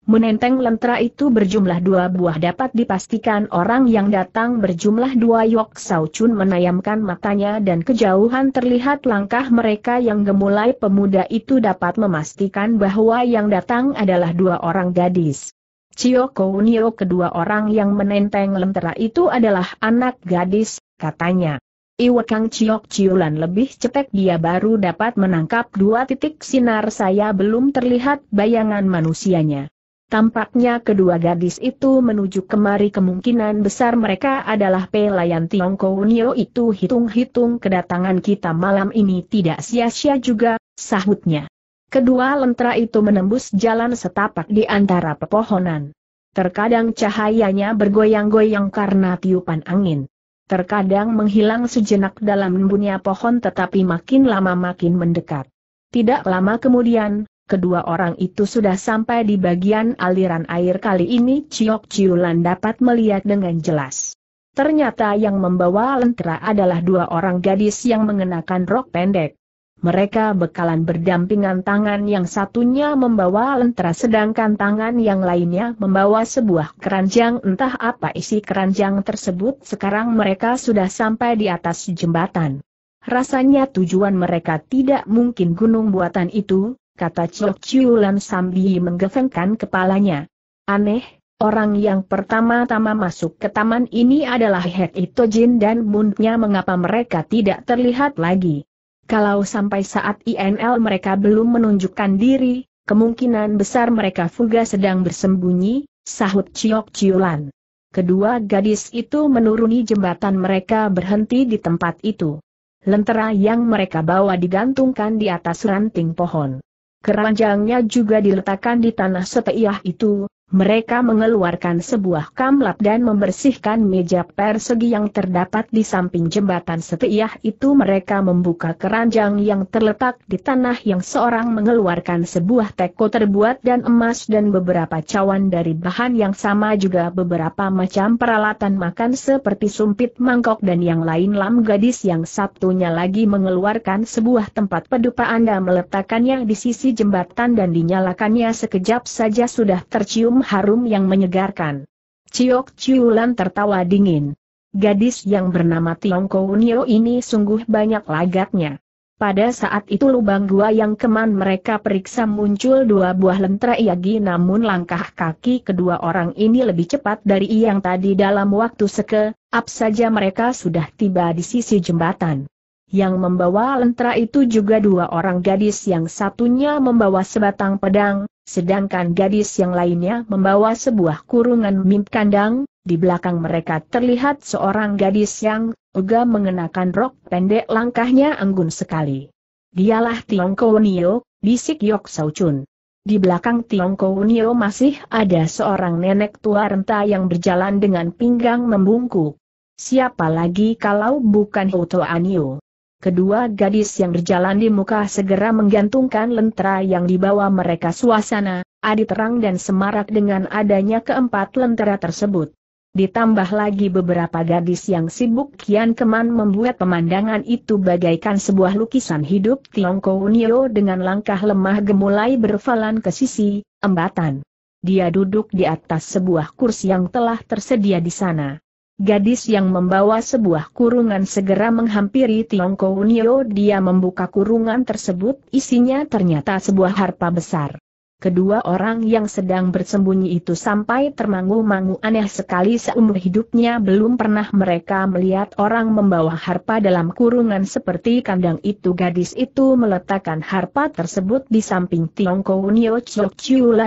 menenteng lentera itu berjumlah dua buah dapat dipastikan orang yang datang berjumlah dua Yok saucun Chun menayamkan matanya dan kejauhan terlihat langkah mereka yang gemulai pemuda itu dapat memastikan bahwa yang datang adalah dua orang gadis. Cio Kounio kedua orang yang menenteng lentera itu adalah anak gadis, katanya. Iwekang Ciok Ciulan lebih cetek dia baru dapat menangkap dua titik sinar saya belum terlihat bayangan manusianya. Tampaknya kedua gadis itu menuju kemari kemungkinan besar mereka adalah pelayan Kou Nio itu hitung-hitung kedatangan kita malam ini tidak sia-sia juga, sahutnya. Kedua lentera itu menembus jalan setapak di antara pepohonan. Terkadang cahayanya bergoyang-goyang karena tiupan angin. Terkadang menghilang sejenak dalam embunnya pohon tetapi makin lama makin mendekat. Tidak lama kemudian, kedua orang itu sudah sampai di bagian aliran air kali ini Ciok Ciulan dapat melihat dengan jelas. Ternyata yang membawa lentera adalah dua orang gadis yang mengenakan rok pendek mereka bekalan berdampingan tangan yang satunya membawa lentera sedangkan tangan yang lainnya membawa sebuah keranjang entah apa isi keranjang tersebut sekarang mereka sudah sampai di atas jembatan. Rasanya tujuan mereka tidak mungkin gunung buatan itu, kata Chok Chiulan sambil menggevengkan kepalanya. Aneh, orang yang pertama-tama masuk ke taman ini adalah Het Itojin dan bundnya mengapa mereka tidak terlihat lagi. Kalau sampai saat INL mereka belum menunjukkan diri, kemungkinan besar mereka fuga sedang bersembunyi, sahut Ciok Ciulan. Kedua gadis itu menuruni jembatan mereka berhenti di tempat itu. Lentera yang mereka bawa digantungkan di atas ranting pohon. Keranjangnya juga diletakkan di tanah setiah itu, mereka mengeluarkan sebuah kamlap dan membersihkan meja persegi yang terdapat di samping jembatan setiah itu mereka membuka keranjang yang terletak di tanah yang seorang mengeluarkan sebuah teko terbuat dan emas dan beberapa cawan dari bahan yang sama juga beberapa macam peralatan makan seperti sumpit mangkok dan yang lain lam gadis yang Sabtunya lagi mengeluarkan sebuah tempat pedupa Anda meletakkannya di sisi jembatan dan dinyalakannya sekejap saja sudah tercium harum yang menyegarkan. Ciok Ciulan tertawa dingin. Gadis yang bernama Tiongko Unio ini sungguh banyak lagaknya. Pada saat itu lubang gua yang keman mereka periksa muncul dua buah lentera Yagi namun langkah kaki kedua orang ini lebih cepat dari yang tadi dalam waktu seke, ap saja mereka sudah tiba di sisi jembatan. Yang membawa lentera itu juga dua orang gadis yang satunya membawa sebatang pedang, sedangkan gadis yang lainnya membawa sebuah kurungan mimp kandang, di belakang mereka terlihat seorang gadis yang, juga mengenakan rok pendek langkahnya anggun sekali. Dialah Tiongkok Nio, bisik Yok Saucun. Di belakang Tiongkok Nio masih ada seorang nenek tua renta yang berjalan dengan pinggang membungkuk. Siapa lagi kalau bukan Hoto Anio? Kedua gadis yang berjalan di muka segera menggantungkan lentera yang dibawa mereka suasana, adi terang dan semarak dengan adanya keempat lentera tersebut. Ditambah lagi beberapa gadis yang sibuk kian keman membuat pemandangan itu bagaikan sebuah lukisan hidup Tiongko Unio dengan langkah lemah gemulai berfalan ke sisi, embatan. Dia duduk di atas sebuah kursi yang telah tersedia di sana. Gadis yang membawa sebuah kurungan segera menghampiri Tiongkok Unio dia membuka kurungan tersebut isinya ternyata sebuah harpa besar kedua orang yang sedang bersembunyi itu sampai termangu-mangu aneh sekali seumur hidupnya belum pernah mereka melihat orang membawa harpa dalam kurungan seperti kandang itu gadis itu meletakkan harpa tersebut di samping Tiongko Nio Chok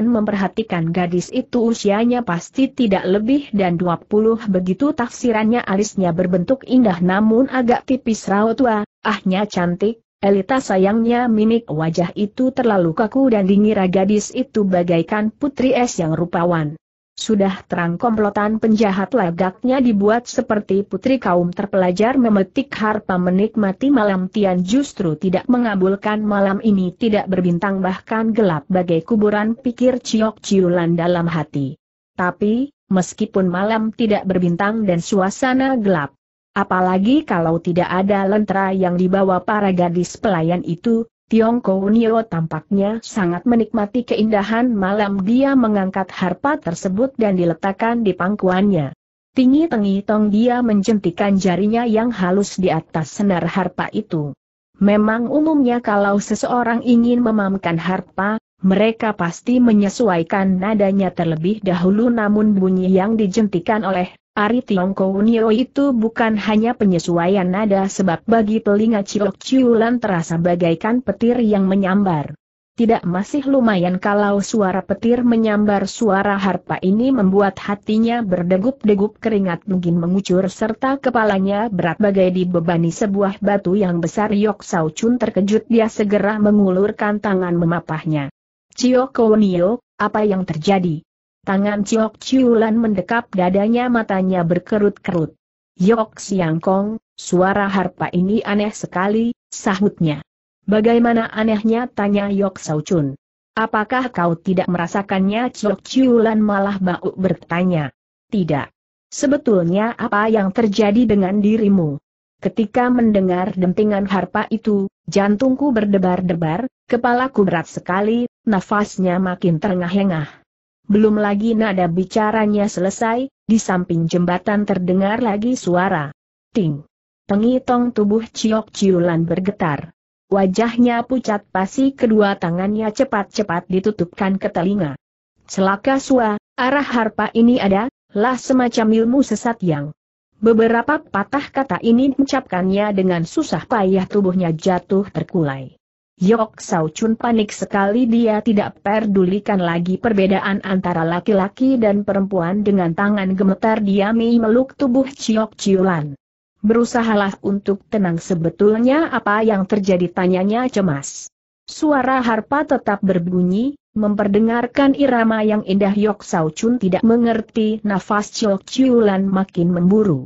memperhatikan gadis itu usianya pasti tidak lebih dan 20 begitu tafsirannya alisnya berbentuk indah namun agak tipis raut tua, ahnya cantik, Elita sayangnya mimik wajah itu terlalu kaku dan dingin. gadis itu bagaikan putri es yang rupawan. Sudah terang komplotan penjahat lagaknya dibuat seperti putri kaum terpelajar memetik harpa menikmati malam Tian justru tidak mengabulkan malam ini tidak berbintang bahkan gelap bagai kuburan pikir ciok ciulan dalam hati. Tapi, meskipun malam tidak berbintang dan suasana gelap, Apalagi kalau tidak ada lentera yang dibawa para gadis pelayan itu, Tiongko Nio tampaknya sangat menikmati keindahan malam dia mengangkat harpa tersebut dan diletakkan di pangkuannya. Tinggi-tinggi tong dia menjentikan jarinya yang halus di atas senar harpa itu. Memang umumnya kalau seseorang ingin memamkan harpa, mereka pasti menyesuaikan nadanya terlebih dahulu namun bunyi yang dijentikan oleh Ari Tiongkounio itu bukan hanya penyesuaian nada sebab bagi telinga Ciok Ciulan terasa bagaikan petir yang menyambar. Tidak masih lumayan kalau suara petir menyambar suara harpa ini membuat hatinya berdegup-degup keringat mungkin mengucur serta kepalanya berat bagai dibebani sebuah batu yang besar Yok Sao Chun terkejut dia segera mengulurkan tangan memapahnya. Ciok Kounio, apa yang terjadi? Tangan Ciok Ciulan mendekap dadanya matanya berkerut-kerut. Yok Kong, suara harpa ini aneh sekali, sahutnya. Bagaimana anehnya tanya Yok Chun. Apakah kau tidak merasakannya Ciok Ciulan malah bau bertanya. Tidak. Sebetulnya apa yang terjadi dengan dirimu? Ketika mendengar dentingan harpa itu, jantungku berdebar-debar, kepalaku berat sekali, nafasnya makin terengah-engah belum lagi nada bicaranya selesai, di samping jembatan terdengar lagi suara. Ting. Pengitong tubuh Ciok Ciulan bergetar. Wajahnya pucat pasi kedua tangannya cepat-cepat ditutupkan ke telinga. Celaka sua, arah harpa ini ada, lah semacam ilmu sesat yang. Beberapa patah kata ini mengucapkannya dengan susah payah tubuhnya jatuh terkulai. Yok Sao Chun panik sekali dia tidak perdulikan lagi perbedaan antara laki-laki dan perempuan dengan tangan gemetar dia meluk tubuh Chiok Chiulan. Berusahalah untuk tenang sebetulnya apa yang terjadi tanyanya cemas. Suara harpa tetap berbunyi, Memperdengarkan irama yang indah Yok Sao Chun tidak mengerti nafas Chiok Chiulan makin memburu.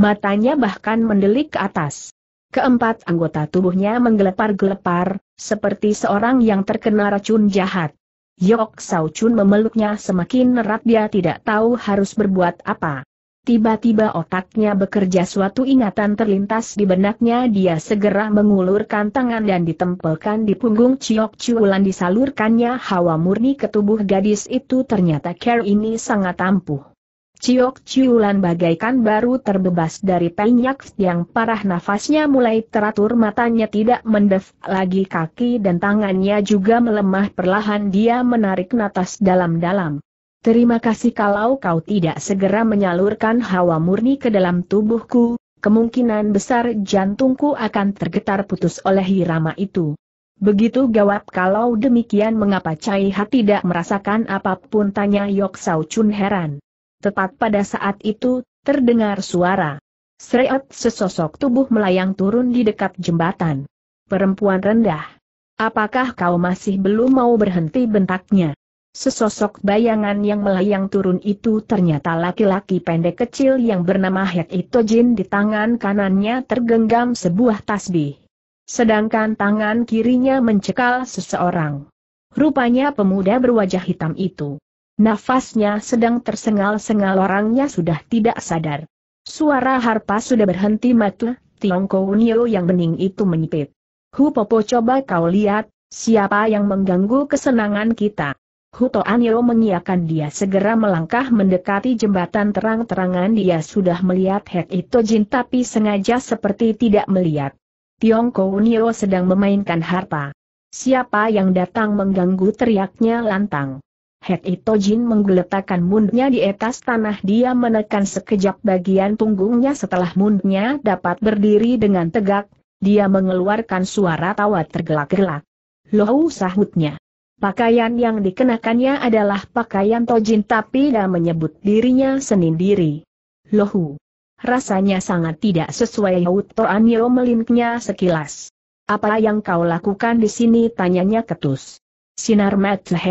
Matanya bahkan mendelik ke atas. Keempat anggota tubuhnya menggelepar-gelepar, seperti seorang yang terkena racun jahat. Yok Sao Chun memeluknya semakin erat dia tidak tahu harus berbuat apa. Tiba-tiba otaknya bekerja suatu ingatan terlintas di benaknya dia segera mengulurkan tangan dan ditempelkan di punggung Chiok Chulan disalurkannya hawa murni ke tubuh gadis itu ternyata care ini sangat ampuh. Ciok Ciulan bagaikan baru terbebas dari penyak yang parah nafasnya mulai teratur matanya tidak mendef lagi kaki dan tangannya juga melemah perlahan dia menarik natas dalam-dalam. Terima kasih kalau kau tidak segera menyalurkan hawa murni ke dalam tubuhku, kemungkinan besar jantungku akan tergetar putus oleh Hirama itu. Begitu gawat kalau demikian mengapa Cai Ha tidak merasakan apapun tanya Yok Sao Chun heran. Tepat pada saat itu, terdengar suara. Sreot sesosok tubuh melayang turun di dekat jembatan. Perempuan rendah. Apakah kau masih belum mau berhenti bentaknya? Sesosok bayangan yang melayang turun itu ternyata laki-laki pendek kecil yang bernama Hek Jin di tangan kanannya tergenggam sebuah tasbih. Sedangkan tangan kirinya mencekal seseorang. Rupanya pemuda berwajah hitam itu. Nafasnya sedang tersengal-sengal orangnya sudah tidak sadar. Suara harpa sudah berhenti matu, Tiongko Unio yang bening itu menyipit. Hu Popo coba kau lihat, siapa yang mengganggu kesenangan kita. Hu toanio mengiakan dia segera melangkah mendekati jembatan terang-terangan dia sudah melihat Hek Ito Jin tapi sengaja seperti tidak melihat. Tiongko Unio sedang memainkan harpa. Siapa yang datang mengganggu teriaknya lantang. Het Jin menggeletakkan mundnya di atas tanah dia menekan sekejap bagian punggungnya setelah mundnya dapat berdiri dengan tegak, dia mengeluarkan suara tawa tergelak-gelak. Lohu sahutnya. Pakaian yang dikenakannya adalah pakaian Tojin tapi dia menyebut dirinya sendiri. Lohu. Rasanya sangat tidak sesuai Yauto Anyo melinknya sekilas. Apa yang kau lakukan di sini tanyanya ketus. Sinar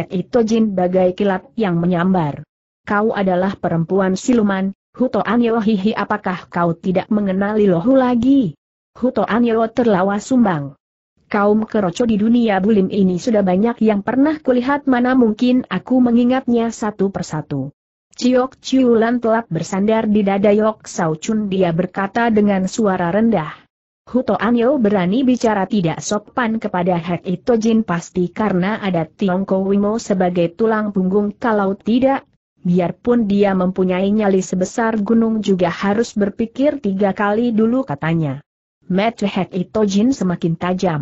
itu jin bagai kilat yang menyambar. Kau adalah perempuan siluman, Huto Anyo apakah kau tidak mengenali lohu lagi? Huto Anyo terlawa sumbang. Kaum keroco di dunia bulim ini sudah banyak yang pernah kulihat mana mungkin aku mengingatnya satu persatu. Ciok Ciulan telah bersandar di dada Yok Saucun dia berkata dengan suara rendah. Huto Anyo berani bicara tidak sopan kepada Hek Jin pasti karena ada Tiongko Wimo sebagai tulang punggung kalau tidak, biarpun dia mempunyai nyali sebesar gunung juga harus berpikir tiga kali dulu katanya. Met Hek Jin semakin tajam.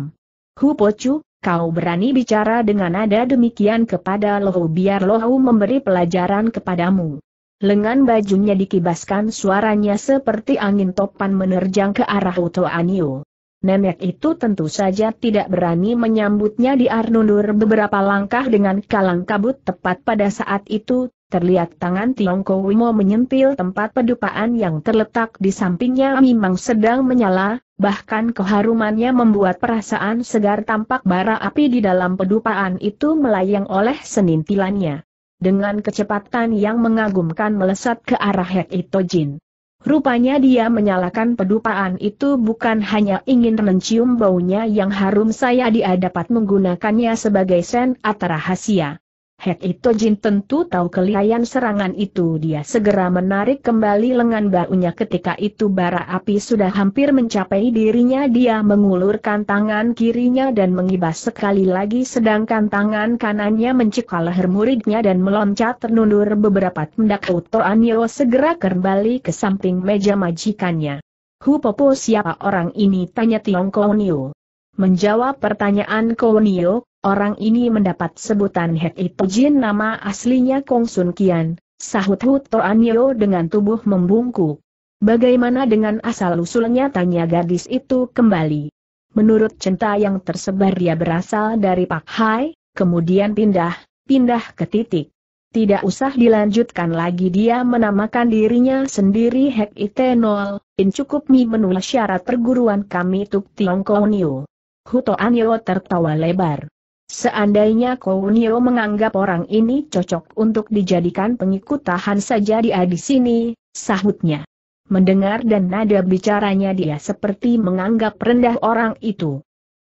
Hu Pocu, kau berani bicara dengan nada demikian kepada Lohu biar Lohu memberi pelajaran kepadamu. Lengan bajunya dikibaskan suaranya seperti angin topan menerjang ke arah Uto Anio. Nenek itu tentu saja tidak berani menyambutnya di Arnundur beberapa langkah dengan kalang kabut tepat pada saat itu, terlihat tangan Tiongko Wimo menyentil tempat pedupaan yang terletak di sampingnya memang sedang menyala, bahkan keharumannya membuat perasaan segar tampak bara api di dalam pedupaan itu melayang oleh senintilannya dengan kecepatan yang mengagumkan melesat ke arah Het Jin. Rupanya dia menyalakan pedupaan itu bukan hanya ingin mencium baunya yang harum saya dia dapat menggunakannya sebagai sen atau rahasia. Hek Ito Jin tentu tahu kelihayan serangan itu dia segera menarik kembali lengan baunya ketika itu bara api sudah hampir mencapai dirinya dia mengulurkan tangan kirinya dan mengibas sekali lagi sedangkan tangan kanannya mencekal leher muridnya dan meloncat terundur beberapa tendak Uto Anio segera kembali ke samping meja majikannya. Hu Popo siapa orang ini tanya Tiong Konio. Menjawab pertanyaan Konio, Orang ini mendapat sebutan Het Jin nama aslinya Kong Sun Kian, sahut Hut Yeo dengan tubuh membungkuk. Bagaimana dengan asal-usulnya tanya gadis itu kembali. Menurut cinta yang tersebar dia berasal dari Pak Hai, kemudian pindah, pindah ke titik. Tidak usah dilanjutkan lagi dia menamakan dirinya sendiri Hek Itenol, in cukup mi menulis syarat perguruan kami Tuk Tiong Konio. Huto Anyo tertawa lebar. Seandainya Kounio menganggap orang ini cocok untuk dijadikan pengikut tahan saja dia di sini, sahutnya. Mendengar dan nada bicaranya dia seperti menganggap rendah orang itu.